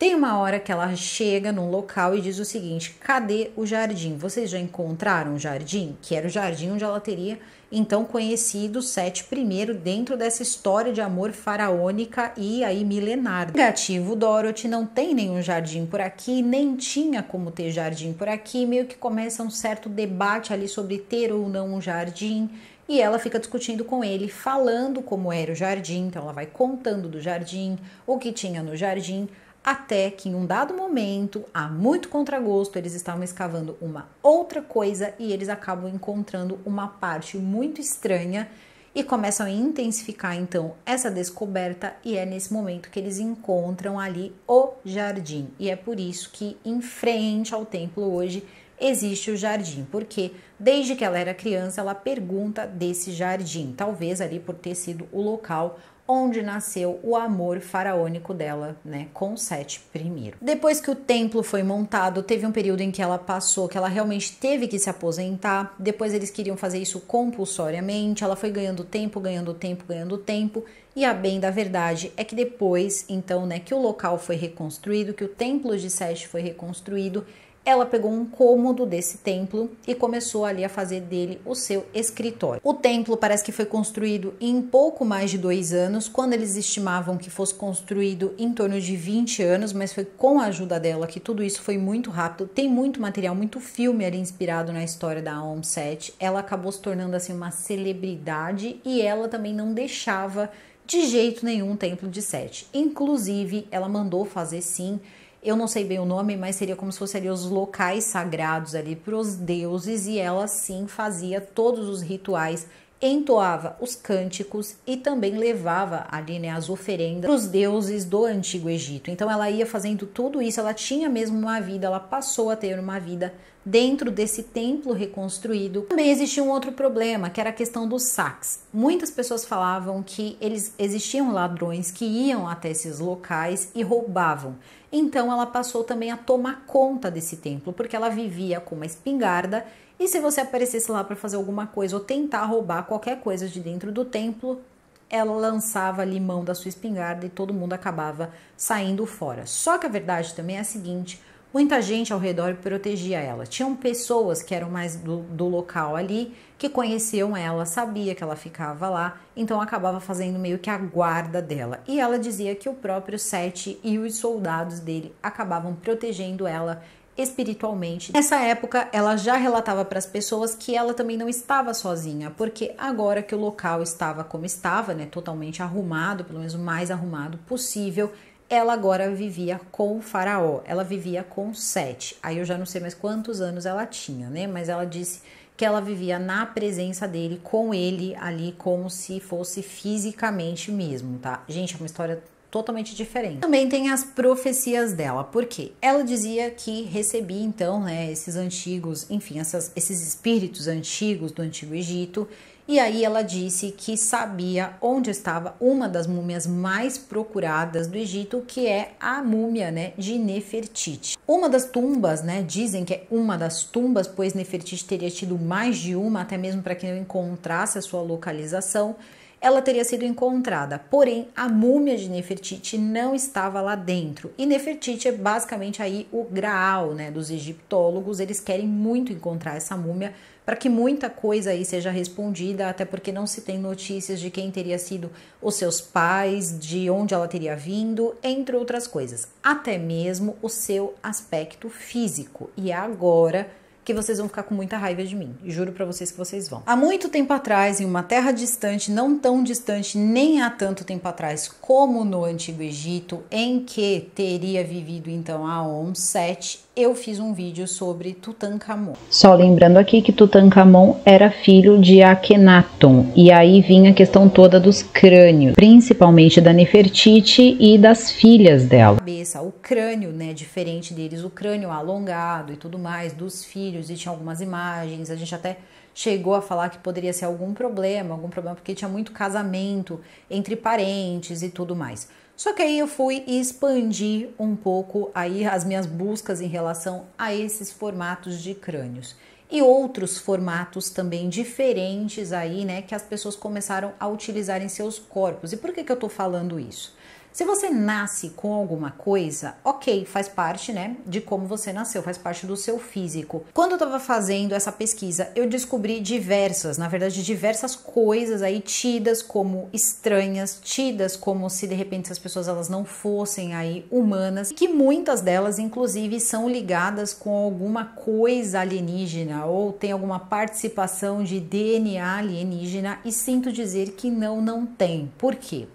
tem uma hora que ela chega num local e diz o seguinte: cadê o jardim? Vocês já encontraram o jardim? Que era o jardim onde ela teria então conhecido Sete primeiro dentro dessa história de amor faraônica e aí milenar. Negativo, Dorothy não tem nenhum jardim por aqui, nem tinha como ter jardim por aqui, meio que começa um certo debate ali sobre ter ou não um jardim e ela fica discutindo com ele, falando como era o jardim. Então, ela vai contando do jardim, o que tinha no jardim, até que em um dado momento, a muito contragosto, eles estavam escavando uma outra coisa e eles acabam encontrando uma parte muito estranha e começam a intensificar então essa descoberta e é nesse momento que eles encontram ali o jardim. E é por isso que em frente ao templo hoje existe o jardim, porque desde que ela era criança ela pergunta desse jardim, talvez ali por ter sido o local onde nasceu o amor faraônico dela, né, com Sete primeiro. Depois que o templo foi montado, teve um período em que ela passou, que ela realmente teve que se aposentar. Depois eles queriam fazer isso compulsoriamente. Ela foi ganhando tempo, ganhando tempo, ganhando tempo. E a bem da verdade é que depois, então, né, que o local foi reconstruído, que o templo de Sete foi reconstruído, ela pegou um cômodo desse templo e começou ali a fazer dele o seu escritório. O templo parece que foi construído em pouco mais de dois anos, quando eles estimavam que fosse construído em torno de 20 anos, mas foi com a ajuda dela que tudo isso foi muito rápido. Tem muito material, muito filme ali inspirado na história da Aum Set. Ela acabou se tornando assim uma celebridade e ela também não deixava de jeito nenhum o templo de Set. Inclusive, ela mandou fazer sim eu não sei bem o nome, mas seria como se fossem os locais sagrados ali para os deuses, e ela sim fazia todos os rituais entoava os cânticos e também levava ali né, as oferendas para os deuses do Antigo Egito. Então ela ia fazendo tudo isso, ela tinha mesmo uma vida, ela passou a ter uma vida dentro desse templo reconstruído. Também existia um outro problema, que era a questão dos saques. Muitas pessoas falavam que eles existiam ladrões que iam até esses locais e roubavam. Então ela passou também a tomar conta desse templo, porque ela vivia com uma espingarda e se você aparecesse lá para fazer alguma coisa ou tentar roubar qualquer coisa de dentro do templo, ela lançava mão da sua espingarda e todo mundo acabava saindo fora. Só que a verdade também é a seguinte: muita gente ao redor protegia ela. Tinham pessoas que eram mais do, do local ali, que conheciam ela, sabia que ela ficava lá, então acabava fazendo meio que a guarda dela. E ela dizia que o próprio Sete e os soldados dele acabavam protegendo ela espiritualmente. Nessa época, ela já relatava para as pessoas que ela também não estava sozinha, porque agora que o local estava como estava, né, totalmente arrumado, pelo menos o mais arrumado possível, ela agora vivia com o faraó. Ela vivia com Sete. Aí eu já não sei mais quantos anos ela tinha, né? Mas ela disse que ela vivia na presença dele, com ele ali, como se fosse fisicamente mesmo, tá? Gente, é uma história totalmente diferente. Também tem as profecias dela, porque ela dizia que recebia então, né, esses antigos, enfim, essas, esses espíritos antigos do antigo Egito, e aí ela disse que sabia onde estava uma das múmias mais procuradas do Egito, que é a múmia, né, de Nefertiti. Uma das tumbas, né, dizem que é uma das tumbas, pois Nefertiti teria tido mais de uma, até mesmo para que não encontrasse a sua localização ela teria sido encontrada, porém a múmia de Nefertiti não estava lá dentro. E Nefertiti é basicamente aí o graal, né, dos egiptólogos, eles querem muito encontrar essa múmia para que muita coisa aí seja respondida, até porque não se tem notícias de quem teria sido os seus pais, de onde ela teria vindo, entre outras coisas, até mesmo o seu aspecto físico. E agora que vocês vão ficar com muita raiva de mim. Juro para vocês que vocês vão. Há muito tempo atrás, em uma terra distante, não tão distante nem há tanto tempo atrás como no Antigo Egito, em que teria vivido então Aon Sete, eu fiz um vídeo sobre Tutankhamon. Só lembrando aqui que Tutankhamon era filho de Akhenaton, e aí vinha a questão toda dos crânios, principalmente da Nefertiti e das filhas dela. Cabeça, o crânio, né, diferente deles, o crânio alongado e tudo mais dos filhos filhos e tinha algumas imagens. A gente até chegou a falar que poderia ser algum problema, algum problema, porque tinha muito casamento entre parentes e tudo mais. Só que aí eu fui e expandi um pouco aí as minhas buscas em relação a esses formatos de crânios e outros formatos também diferentes aí, né, que as pessoas começaram a utilizar em seus corpos. E por que, que eu tô falando isso? Se você nasce com alguma coisa, ok, faz parte, né, de como você nasceu, faz parte do seu físico. Quando eu estava fazendo essa pesquisa, eu descobri diversas, na verdade, diversas coisas aí tidas como estranhas, tidas como se de repente essas pessoas elas não fossem aí humanas, que muitas delas, inclusive, são ligadas com alguma coisa alienígena ou tem alguma participação de DNA alienígena. E sinto dizer que não, não tem. Por quê?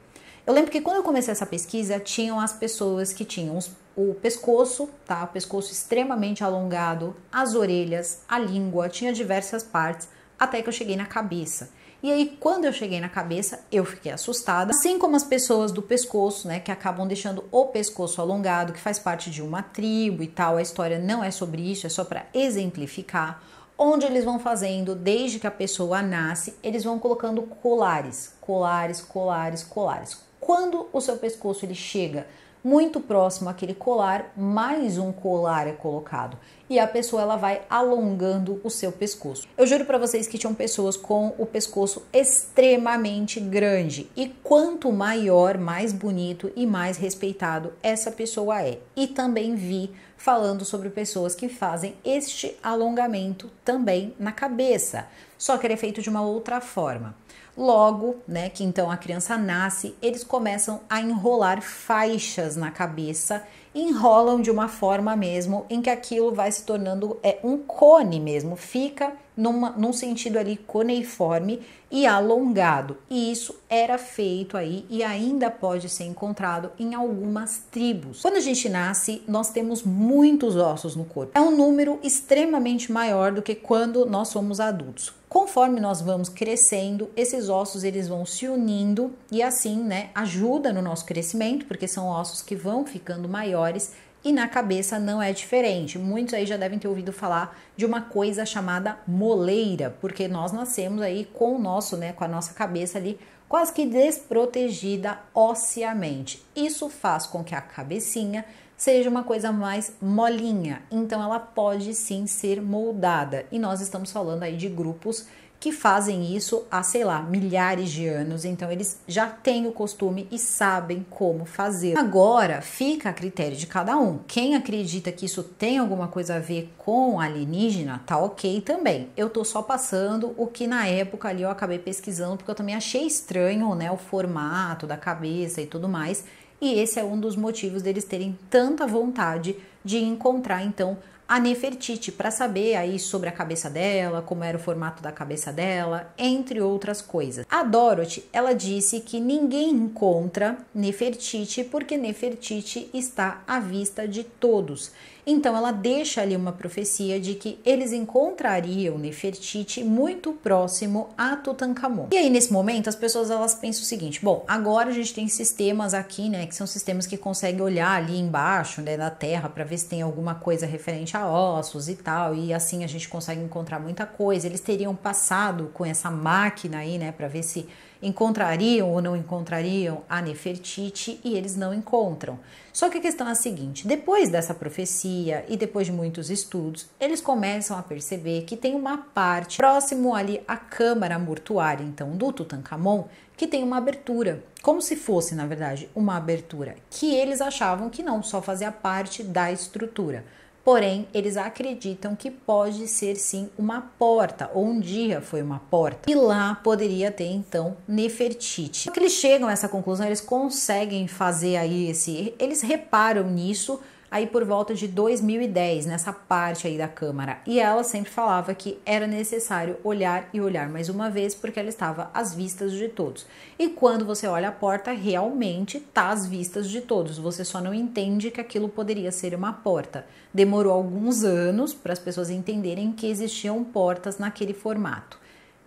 Eu lembro que quando eu comecei essa pesquisa, tinham as pessoas que tinham os, o pescoço, tá? O pescoço extremamente alongado, as orelhas, a língua, tinha diversas partes, até que eu cheguei na cabeça. E aí, quando eu cheguei na cabeça, eu fiquei assustada, assim como as pessoas do pescoço, né, que acabam deixando o pescoço alongado, que faz parte de uma tribo e tal. A história não é sobre isso, é só para exemplificar. Onde eles vão fazendo, desde que a pessoa nasce, eles vão colocando colares, colares, colares, colares quando o seu pescoço ele chega muito próximo àquele colar, mais um colar é colocado e a pessoa ela vai alongando o seu pescoço. Eu juro para vocês que tinham pessoas com o pescoço extremamente grande e quanto maior, mais bonito e mais respeitado essa pessoa é. E também vi falando sobre pessoas que fazem este alongamento também na cabeça, só que ele é feito de uma outra forma. Logo, né, que então a criança nasce, eles começam a enrolar faixas na cabeça enrolam de uma forma mesmo em que aquilo vai se tornando é, um cone mesmo, fica numa, num sentido ali coneiforme e alongado. E isso era feito aí e ainda pode ser encontrado em algumas tribos. Quando a gente nasce, nós temos muitos ossos no corpo. É um número extremamente maior do que quando nós somos adultos. Conforme nós vamos crescendo, esses ossos eles vão se unindo e assim, né, ajuda no nosso crescimento, porque são ossos que vão ficando maiores maiores e na cabeça não é diferente. Muitos aí já devem ter ouvido falar de uma coisa chamada moleira, porque nós nascemos aí com o nosso, né, com a nossa cabeça ali quase que desprotegida ósseamente. Isso faz com que a cabecinha seja uma coisa mais molinha, então ela pode sim ser moldada. E nós estamos falando aí de grupos que fazem isso há, sei lá, milhares de anos, então eles já têm o costume e sabem como fazer. Agora fica a critério de cada um. Quem acredita que isso tem alguma coisa a ver com alienígena, tá ok também. Eu tô só passando o que na época ali eu acabei pesquisando, porque eu também achei estranho, né, o formato da cabeça e tudo mais. E esse é um dos motivos deles terem tanta vontade de encontrar então a Nefertiti para saber aí sobre a cabeça dela, como era o formato da cabeça dela, entre outras coisas. A Dorothy, ela disse que ninguém encontra Nefertiti porque Nefertiti está à vista de todos então ela deixa ali uma profecia de que eles encontrariam Nefertiti muito próximo a Tutankhamon. E aí nesse momento as pessoas elas pensam o seguinte: bom, agora a gente tem sistemas aqui, né, que são sistemas que conseguem olhar ali embaixo, né, da terra para ver se tem alguma coisa referente a ossos e tal, e assim a gente consegue encontrar muita coisa. Eles teriam passado com essa máquina aí, né, para ver se encontrariam ou não encontrariam a Nefertiti e eles não encontram. Só que a questão é a seguinte: depois dessa profecia e depois de muitos estudos, eles começam a perceber que tem uma parte próximo ali à câmara mortuária, então do Tutankhamon, que tem uma abertura, como se fosse, na verdade, uma abertura que eles achavam que não só fazia parte da estrutura Porém, eles acreditam que pode ser sim uma porta, ou um dia foi uma porta. E lá poderia ter então Nefertiti. Quando eles chegam a essa conclusão, eles conseguem fazer aí esse. Eles reparam nisso aí por volta de 2010, nessa parte aí da Câmara. E ela sempre falava que era necessário olhar e olhar mais uma vez, porque ela estava às vistas de todos. E quando você olha a porta, realmente está às vistas de todos, você só não entende que aquilo poderia ser uma porta. Demorou alguns anos para as pessoas entenderem que existiam portas naquele formato.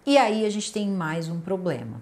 E aí a gente tem mais um problema.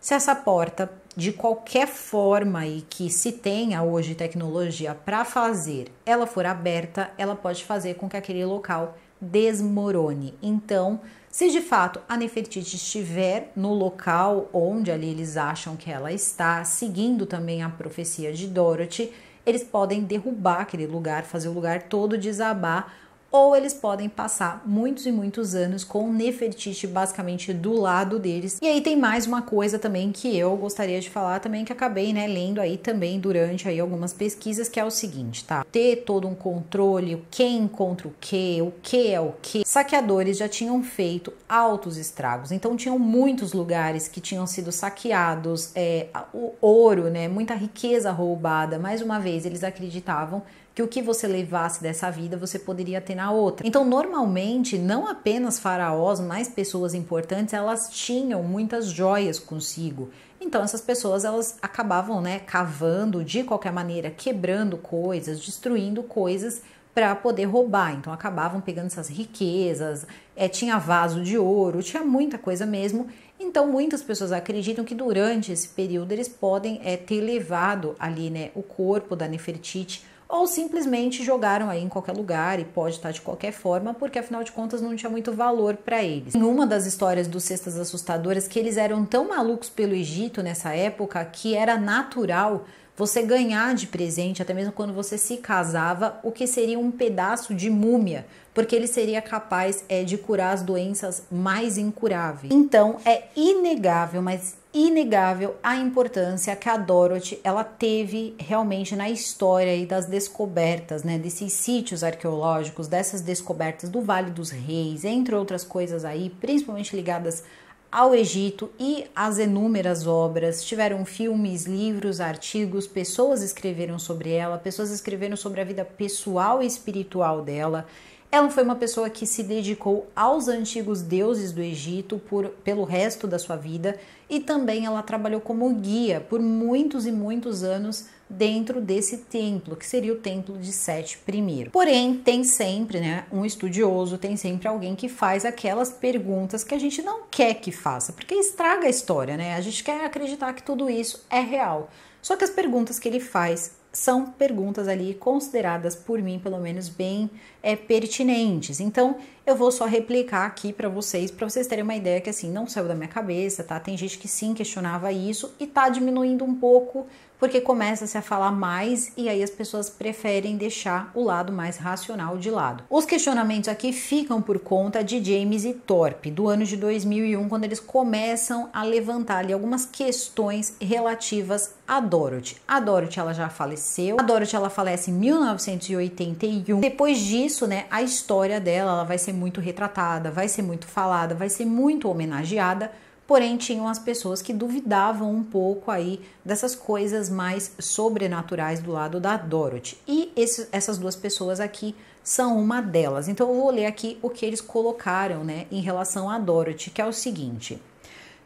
Se essa porta, de qualquer forma e que se tenha hoje tecnologia para fazer, ela for aberta, ela pode fazer com que aquele local desmorone. Então, se de fato a Nefertiti estiver no local onde ali eles acham que ela está, seguindo também a profecia de Dorothy, eles podem derrubar aquele lugar, fazer o lugar todo desabar ou eles podem passar muitos e muitos anos com Nefertiti basicamente do lado deles. E aí tem mais uma coisa também que eu gostaria de falar também que acabei, né, lendo aí também durante aí algumas pesquisas, que é o seguinte, tá? Ter todo um controle, quem encontra o que, o que é o que. Saqueadores já tinham feito altos estragos, então tinham muitos lugares que tinham sido saqueados, é, o ouro, né, muita riqueza roubada. Mais uma vez, eles acreditavam que o que você levasse dessa vida você poderia ter na outra. Então, normalmente, não apenas faraós, mas pessoas importantes, elas tinham muitas joias consigo. Então essas pessoas elas acabavam, né, cavando de qualquer maneira, quebrando coisas, destruindo coisas para poder roubar. Então acabavam pegando essas riquezas, é, tinha vaso de ouro, tinha muita coisa mesmo. Então muitas pessoas acreditam que durante esse período eles podem é, ter levado ali, né, o corpo da Nefertiti ou simplesmente jogaram aí em qualquer lugar e pode estar de qualquer forma, porque afinal de contas não tinha muito valor para eles. Em uma das histórias dos cestas assustadoras que eles eram tão malucos pelo Egito nessa época que era natural você ganhar de presente, até mesmo quando você se casava, o que seria um pedaço de múmia, porque ele seria capaz é, de curar as doenças mais incuráveis. Então é inegável, mas inegável a importância que a Dorothy ela teve realmente na história e das descobertas, né, desses sítios arqueológicos, dessas descobertas do Vale dos Reis, entre outras coisas aí, principalmente ligadas ao Egito e às inúmeras obras. Tiveram filmes, livros, artigos, pessoas escreveram sobre ela, pessoas escreveram sobre a vida pessoal e espiritual dela. Ela foi uma pessoa que se dedicou aos antigos deuses do Egito por, pelo resto da sua vida e também ela trabalhou como guia por muitos e muitos anos dentro desse templo, que seria o templo de Sete I. Porém, tem sempre né, um estudioso, tem sempre alguém que faz aquelas perguntas que a gente não quer que faça, porque estraga a história, né? A gente quer acreditar que tudo isso é real. Só que as perguntas que ele faz são perguntas ali consideradas por mim, pelo menos, bem é, pertinentes. Então, eu vou só replicar aqui para vocês, para vocês terem uma ideia que assim, não saiu da minha cabeça, tá? Tem gente que sim questionava isso e tá diminuindo um pouco porque começa-se a falar mais e aí as pessoas preferem deixar o lado mais racional de lado. Os questionamentos aqui ficam por conta de James e Thorpe, do ano de 2001, quando eles começam a levantar ali algumas questões relativas a Dorothy. A Dorothy ela já faleceu. A Dorothy ela falece em 1981. Depois disso, né, a história dela ela vai ser muito retratada, vai ser muito falada, vai ser muito homenageada porém tinham as pessoas que duvidavam um pouco aí dessas coisas mais sobrenaturais do lado da Dorothy. E esse, essas duas pessoas aqui são uma delas. Então eu vou ler aqui o que eles colocaram, né, em relação a Dorothy, que é o seguinte: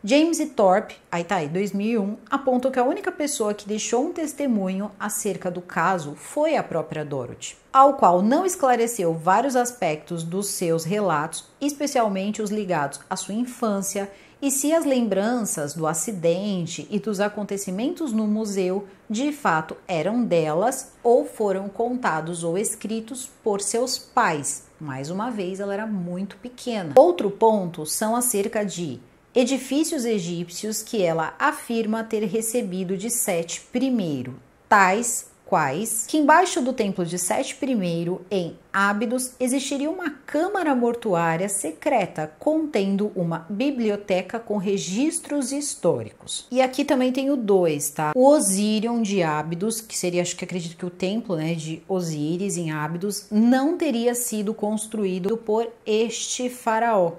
James e Thorpe, aí tá aí, 2001, apontam que a única pessoa que deixou um testemunho acerca do caso foi a própria Dorothy, ao qual não esclareceu vários aspectos dos seus relatos, especialmente os ligados à sua infância e se as lembranças do acidente e dos acontecimentos no museu de fato eram delas ou foram contados ou escritos por seus pais. Mais uma vez, ela era muito pequena. Outro ponto são acerca de edifícios egípcios que ela afirma ter recebido de Sete I, tais quais que embaixo do templo de Sete I, em Ábidos, existiria uma câmara mortuária secreta contendo uma biblioteca com registros históricos. E aqui também tem o 2, tá? O Osirion de Ábidos, que seria, acho que acredito que o templo, né, de Osíris em Ábidos, não teria sido construído por este faraó.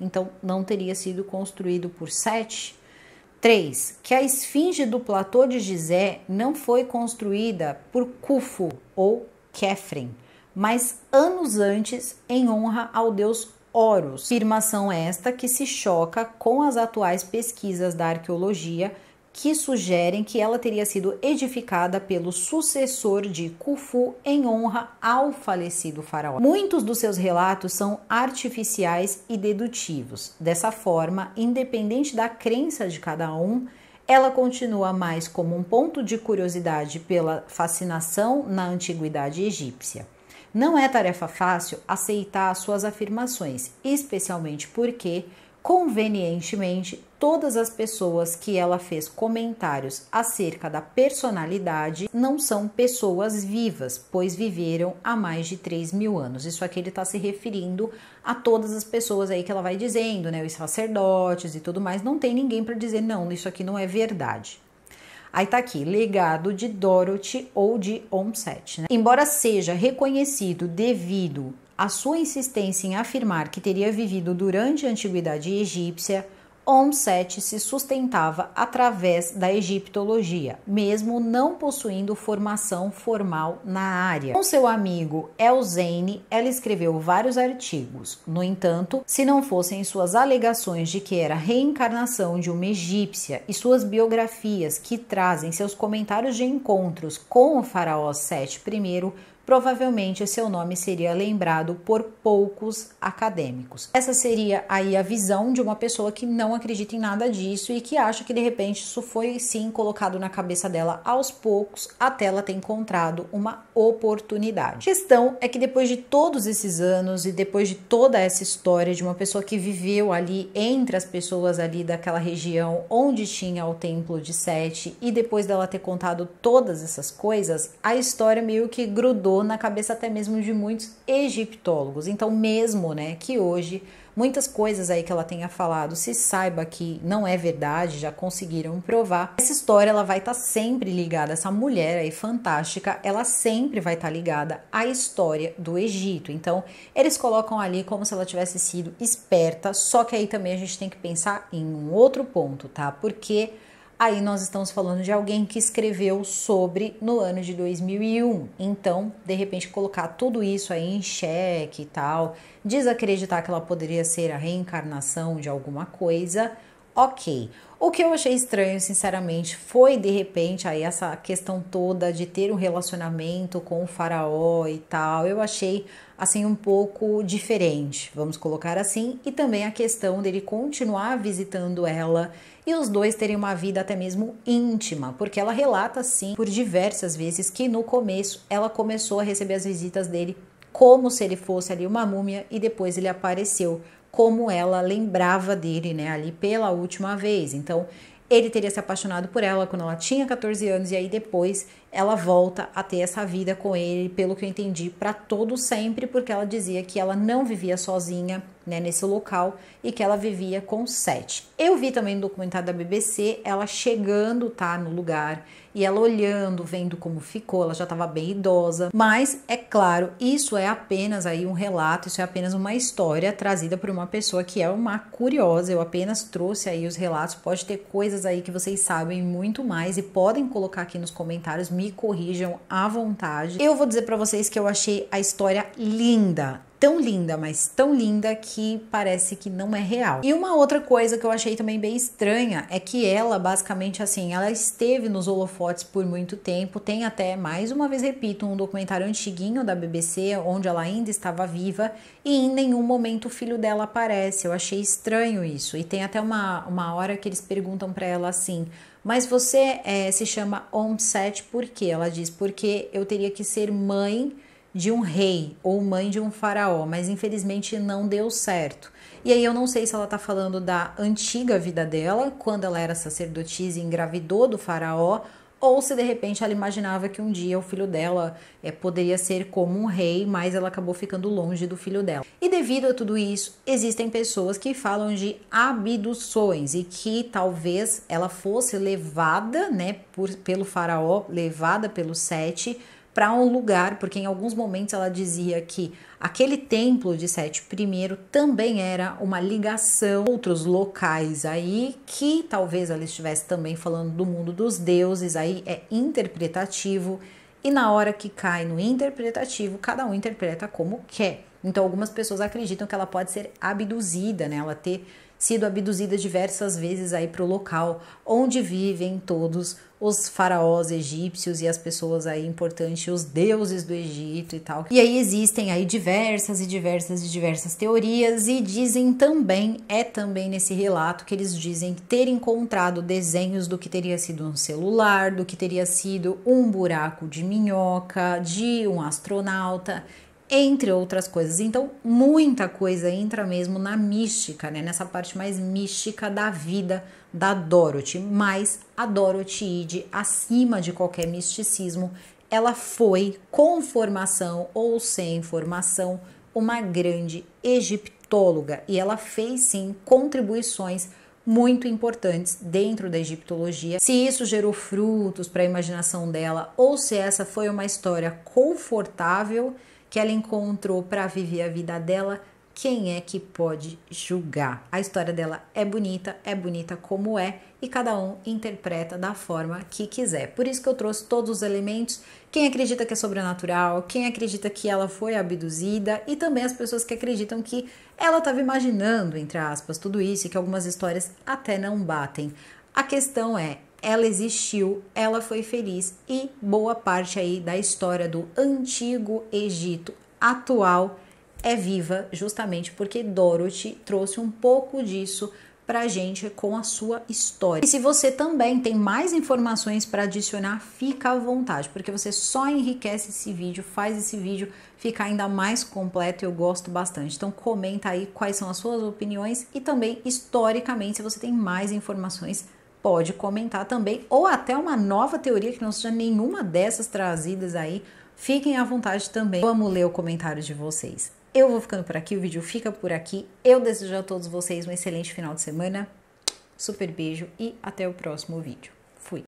Então, não teria sido construído por Sete 3. Que a esfinge do platô de Gizé não foi construída por Khufu ou Kefren, mas anos antes em honra ao deus Horus. Afirmação esta que se choca com as atuais pesquisas da arqueologia que sugerem que ela teria sido edificada pelo sucessor de Khufu em honra ao falecido faraó. Muitos dos seus relatos são artificiais e dedutivos. Dessa forma, independente da crença de cada um, ela continua mais como um ponto de curiosidade pela fascinação na antiguidade egípcia. Não é tarefa fácil aceitar suas afirmações, especialmente porque convenientemente, todas as pessoas que ela fez comentários acerca da personalidade não são pessoas vivas, pois viveram há mais de 3 mil anos. Isso aqui ele está se referindo a todas as pessoas aí que ela vai dizendo, né? Os sacerdotes e tudo mais. Não tem ninguém para dizer, não, isso aqui não é verdade. Aí tá aqui, legado de Dorothy ou de Onset. Né? Embora seja reconhecido devido à sua insistência em afirmar que teria vivido durante a antiguidade egípcia, Onset se sustentava através da egiptologia, mesmo não possuindo formação formal na área. Com seu amigo Elzane, ela escreveu vários artigos. No entanto, se não fossem suas alegações de que era a reencarnação de uma egípcia e suas biografias que trazem seus comentários de encontros com o faraó Sete I, provavelmente seu é nome seria lembrado por poucos acadêmicos. Essa seria aí a visão de uma pessoa que não acredita em nada disso e que acha que de repente isso foi sim colocado na cabeça dela aos poucos até ela ter encontrado uma oportunidade. A questão é que depois de todos esses anos e depois de toda essa história de uma pessoa que viveu ali entre as pessoas ali daquela região onde tinha o templo de Sete e depois dela ter contado todas essas coisas, a história meio que grudou na cabeça até mesmo de muitos egiptólogos. Então, mesmo né, que hoje muitas coisas aí que ela tenha falado se saiba que não é verdade, já conseguiram provar. Essa história ela vai estar tá sempre ligada, essa mulher aí fantástica, ela sempre vai estar tá ligada à história do Egito. Então, eles colocam ali como se ela tivesse sido esperta, só que aí também a gente tem que pensar em um outro ponto, tá? Porque Aí nós estamos falando de alguém que escreveu sobre no ano de 2001. Então, de repente, colocar tudo isso aí em xeque e tal, desacreditar que ela poderia ser a reencarnação de alguma coisa, ok. O que eu achei estranho, sinceramente, foi de repente aí essa questão toda de ter um relacionamento com o faraó e tal. Eu achei assim um pouco diferente, vamos colocar assim, e também a questão dele continuar visitando ela e os dois terem uma vida até mesmo íntima, porque ela relata sim por diversas vezes que no começo ela começou a receber as visitas dele como se ele fosse ali uma múmia e depois ele apareceu como ela lembrava dele, né, ali pela última vez. Então, ele teria se apaixonado por ela quando ela tinha 14 anos e aí depois ela volta a ter essa vida com ele, pelo que eu entendi, para todo sempre, porque ela dizia que ela não vivia sozinha, né, nesse local e que ela vivia com sete. Eu vi também no documentário da BBC ela chegando, tá, no lugar e ela olhando, vendo como ficou, ela já estava bem idosa. Mas é claro, isso é apenas aí um relato, isso é apenas uma história trazida por uma pessoa que é uma curiosa. Eu apenas trouxe aí os relatos, pode ter coisas aí que vocês sabem muito mais e podem colocar aqui nos comentários, me corrijam à vontade. Eu vou dizer para vocês que eu achei a história linda tão linda, mas tão linda que parece que não é real. E uma outra coisa que eu achei também bem estranha é que ela, basicamente assim, ela esteve nos holofotes por muito tempo. Tem até, mais uma vez repito, um documentário antiguinho da BBC, onde ela ainda estava viva, e em nenhum momento o filho dela aparece. Eu achei estranho isso. E tem até uma, uma hora que eles perguntam para ela assim. Mas você é, se chama Omset por quê? Ela diz, porque eu teria que ser mãe de um rei ou mãe de um faraó, mas infelizmente não deu certo. E aí eu não sei se ela está falando da antiga vida dela, quando ela era sacerdotisa e engravidou do faraó, ou se de repente ela imaginava que um dia o filho dela é, poderia ser como um rei, mas ela acabou ficando longe do filho dela. E devido a tudo isso, existem pessoas que falam de abduções e que talvez ela fosse levada, né, por, pelo faraó, levada pelo sete para um lugar, porque em alguns momentos ela dizia que aquele templo de Sete I também era uma ligação a outros locais aí, que talvez ela estivesse também falando do mundo dos deuses, aí é interpretativo, e na hora que cai no interpretativo, cada um interpreta como quer. Então, algumas pessoas acreditam que ela pode ser abduzida, né? Ela ter sido abduzida diversas vezes aí para o local onde vivem todos os faraós egípcios e as pessoas aí importantes, os deuses do Egito e tal. E aí existem aí diversas e diversas e diversas teorias e dizem também, é também nesse relato que eles dizem ter encontrado desenhos do que teria sido um celular, do que teria sido um buraco de minhoca, de um astronauta entre outras coisas. Então, muita coisa entra mesmo na mística, né? Nessa parte mais mística da vida da Dorothy. Mas a Dorothy Ide, acima de qualquer misticismo, ela foi, com formação ou sem formação, uma grande egiptóloga e ela fez sim contribuições muito importantes dentro da egiptologia. Se isso gerou frutos para a imaginação dela ou se essa foi uma história confortável que ela encontrou para viver a vida dela, quem é que pode julgar? A história dela é bonita, é bonita como é e cada um interpreta da forma que quiser. Por isso que eu trouxe todos os elementos. Quem acredita que é sobrenatural, quem acredita que ela foi abduzida e também as pessoas que acreditam que ela estava imaginando, entre aspas, tudo isso e que algumas histórias até não batem. A questão é, ela existiu, ela foi feliz e boa parte aí da história do antigo Egito atual é viva justamente porque Dorothy trouxe um pouco disso pra gente com a sua história. E se você também tem mais informações para adicionar, fica à vontade, porque você só enriquece esse vídeo, faz esse vídeo ficar ainda mais completo, eu gosto bastante. Então comenta aí quais são as suas opiniões e também historicamente se você tem mais informações pode comentar também, ou até uma nova teoria que não seja nenhuma dessas trazidas aí. Fiquem à vontade também. Vamos ler o comentário de vocês. Eu vou ficando por aqui, o vídeo fica por aqui. Eu desejo a todos vocês um excelente final de semana. Super beijo e até o próximo vídeo.